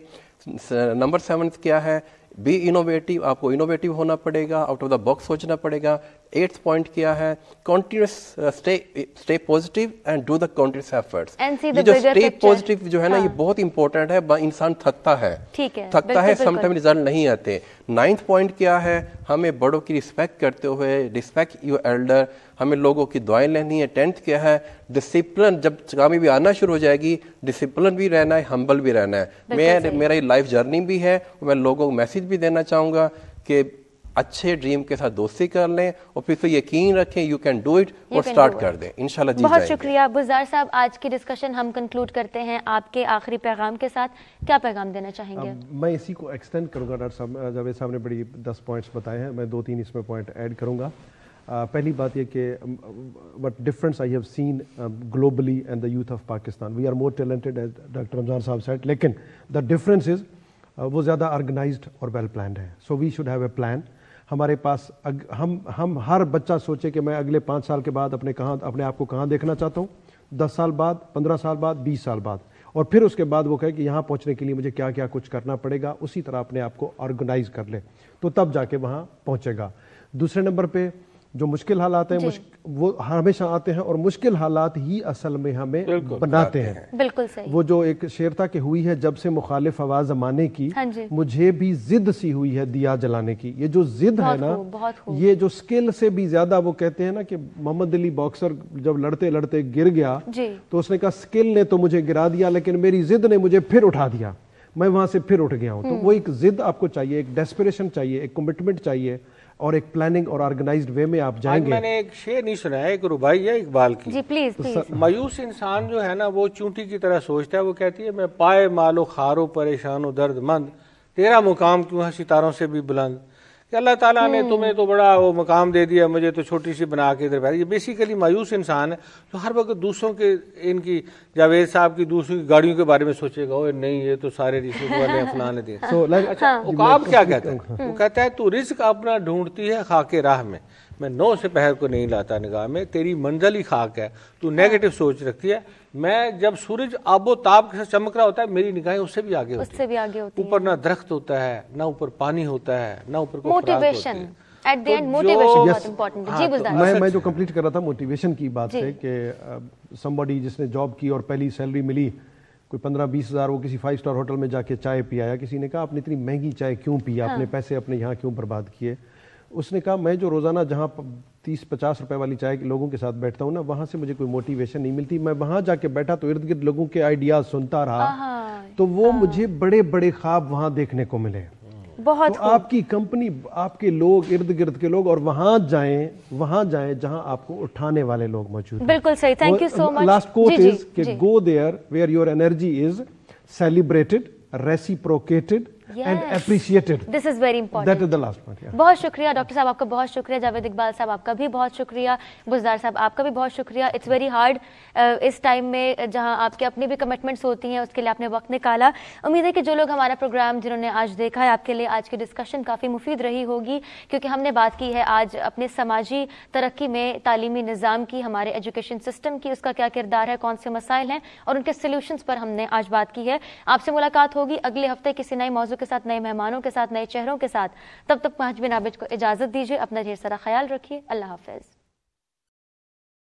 नंबर सेवन क्या है बी इनोवेटिव आपको इनोवेटिव होना पड़ेगा आउट ऑफ द बॉक्स सोचना पड़ेगा eighth point किया है continuous uh, stay stay positive and do the continuous efforts ये जो stay picture. positive जो है हाँ. ना ये हाँ। बहुत इंपॉर्टेंट है इंसान थकता है ठीक है थकता है समटाइम रिजल्ट नहीं आते नाइन्थ पॉइंट क्या है हमें बड़ों की रिस्पेक्ट करते हुए रिस्पेक्ट योर एल्डर हमें लोगों की दुआएं लेनी है टेंथ क्या है डिसिप्लिन जब भी आना शुरू हो जाएगी डिसिप्लिन भी रहना है हम्बल भी रहना है मैं मेरा लाइफ जर्नी भी है मैं लोगों को मैसेज भी देना चाहूँगा कि अच्छे ड्रीम के साथ दोस्ती कर लें और फिर तो यकीन रखें यू कैन डू इट और स्टार्ट कर दें इंशाल्लाह जी बहुत शुक्रिया बुजार साहब आज की डिस्कशन हम कंक्लूड करते हैं आपके आखिरी पैगाम के साथ क्या पैगाम देना चाहेंगे मैं इसी को एक्सटेंड करूंगा डॉक्टर साहब जावेद साहब ने बड़ी दस पॉइंट बताए हैं मैं दो तीन इसमें पॉइंट ऐड करूंगा Uh, पहली बात यह कि what difference I have seen globally and the youth of Pakistan we are more talented as doctor Ramzan साहब सेट लेकिन द डिफरेंस इज़ वो ज़्यादा ऑर्गेनाइज्ड और वेल प्लान है so we should have a plan हमारे पास अग, हम हम हर बच्चा सोचे कि मैं अगले पाँच साल के बाद अपने कहाँ अपने आप को कहाँ देखना चाहता हूँ दस साल बाद पंद्रह साल बाद बीस साल बाद और फिर उसके बाद वो कहे कि यहाँ पहुँचने के लिए मुझे क्या क्या कुछ करना पड़ेगा उसी तरह अपने आप को ऑर्गेनाइज कर ले तो तब जाके वहाँ पहुँचेगा दूसरे नंबर पर जो मुश्किल हालात हैं वो हमेशा आते हैं और मुश्किल हालात ही असल में हमें बनाते हैं बिल्कुल सही वो जो एक शेर था कि हुई है जब से मुखालिफ आवाज जमाने की हाँ मुझे भी जिद सी हुई है दिया जलाने की ये जो जिद है ना ये जो स्किल से भी ज्यादा वो कहते हैं ना कि मोहम्मद अली बॉक्सर जब लड़ते लड़ते गिर गया तो उसने कहा स्किल ने तो मुझे गिरा दिया लेकिन मेरी जिद ने मुझे फिर उठा दिया मैं वहां से फिर उठ गया हूँ तो हम्म। वो एक जिद आपको चाहिए एक डेस्परेशन चाहिए एक कमिटमेंट चाहिए और एक प्लानिंग और ऑर्गेनाइज वे में आप जाएंगे मैंने एक शेर नहीं सुना है एक रुबाई है इकबाल की जी प्लीज, प्लीज। तो मायूस इंसान जो है ना वो चूंटी की तरह सोचता है वो कहती है मैं पाए मालो खारो परेशान दर्द मंद तेरा मुकाम क्यों है सितारों से भी बुलंद कि अल्लाह ताला ने हम्म। तुम्हें तो बड़ा वो मकाम दे दिया मुझे तो छोटी सी बना के इधर बैठ ये बेसिकली मायूस इंसान है तो हर वक्त दूसरों के इनकी जावेद साहब की दूसरों की गाड़ियों के बारे में सोचेगा ओ नहीं ये तो सारे रिश्ते वाले तो ने दे so, like, अच्छा हाँ। उकाब क्या कहता है वो कहता है तू रिस्क अपना ढूंढती है खाके राह में मैं नौ से पहर को नहीं लाता निगाह में तेरी मंजिल ही खाक है तू नेगेटिव सोच रखती है मैं जब सूरज आबो ताप के साथ चमक रहा होता है मेरी निगाहें उससे भी आगे उससे भी आगे होती ऊपर ना दरख्त होता है ना ऊपर पानी होता है ना ऊपर motivation at the end motivation बहुत इंपॉर्टेंट है हाँ, जी तो मैं मैं जो कंप्लीट कर रहा था मोटिवेशन की बात से कि समबडी uh, जिसने जॉब की और पहली सैलरी मिली कोई पंद्रह बीस हज़ार वो किसी फाइव स्टार होटल में जाके चाय पियाया किसी ने कहा आपने इतनी महंगी चाय क्यों पी हाँ। आपने पैसे अपने यहाँ क्यों बर्बाद किए उसने कहा मैं जो रोज़ाना जहाँ तीस पचास रुपए वाली चाय के लोगों के साथ बैठता हूँ ना वहाँ से मुझे कोई मोटिवेशन नहीं मिलती मैं वहाँ जाके बैठा तो इर्द गिर्द लोगों के आइडियाज सुनता रहा तो वो हाँ। मुझे बड़े बड़े ख्वाब वहाँ देखने को मिले बहुत तो आपकी कंपनी आपके लोग इर्द गिर्द के लोग और वहां जाए वहां जाए जहाँ आपको उठाने वाले लोग मौजूद बिल्कुल सही thank you so much last quote is go there where your energy is celebrated reciprocated and appreciated this is very important that is the last point बहुत शुक्रिया डॉक्टर साहब आपका बहुत शुक्रिया जावेद इकबाल साहब आपका भी बहुत शुक्रिया बुजदार साहब आपका भी बहुत शुक्रिया इट्स वेरी हार्ड इस टाइम में जहां आपके अपनी भी कमिटमेंट्स होती हैं उसके लिए आपने वक्त निकाला उम्मीद है कि जो लोग हमारा प्रोग्राम जिन्होंने आज देखा है आपके लिए आज की डिस्कशन काफ़ी मुफीद रही होगी क्योंकि हमने बात की है आज अपने समाजी तरक्की में तालीमी निज़ाम की हमारे एजुकेशन सिस्टम की उसका क्या किरदार है कौन से मसाइल हैं और उनके सोल्यूशंस पर हमने आज बात की है आपसे मुलाकात होगी अगले हफ्ते किसी नए मौजूद के साथ नए मेहमानों के साथ नए चेहरों के साथ तब तक पाँच बिन आबिद को इजाज़त दीजिए अपना ढेर सारा ख्याल रखिए अल्लाह हाफिज़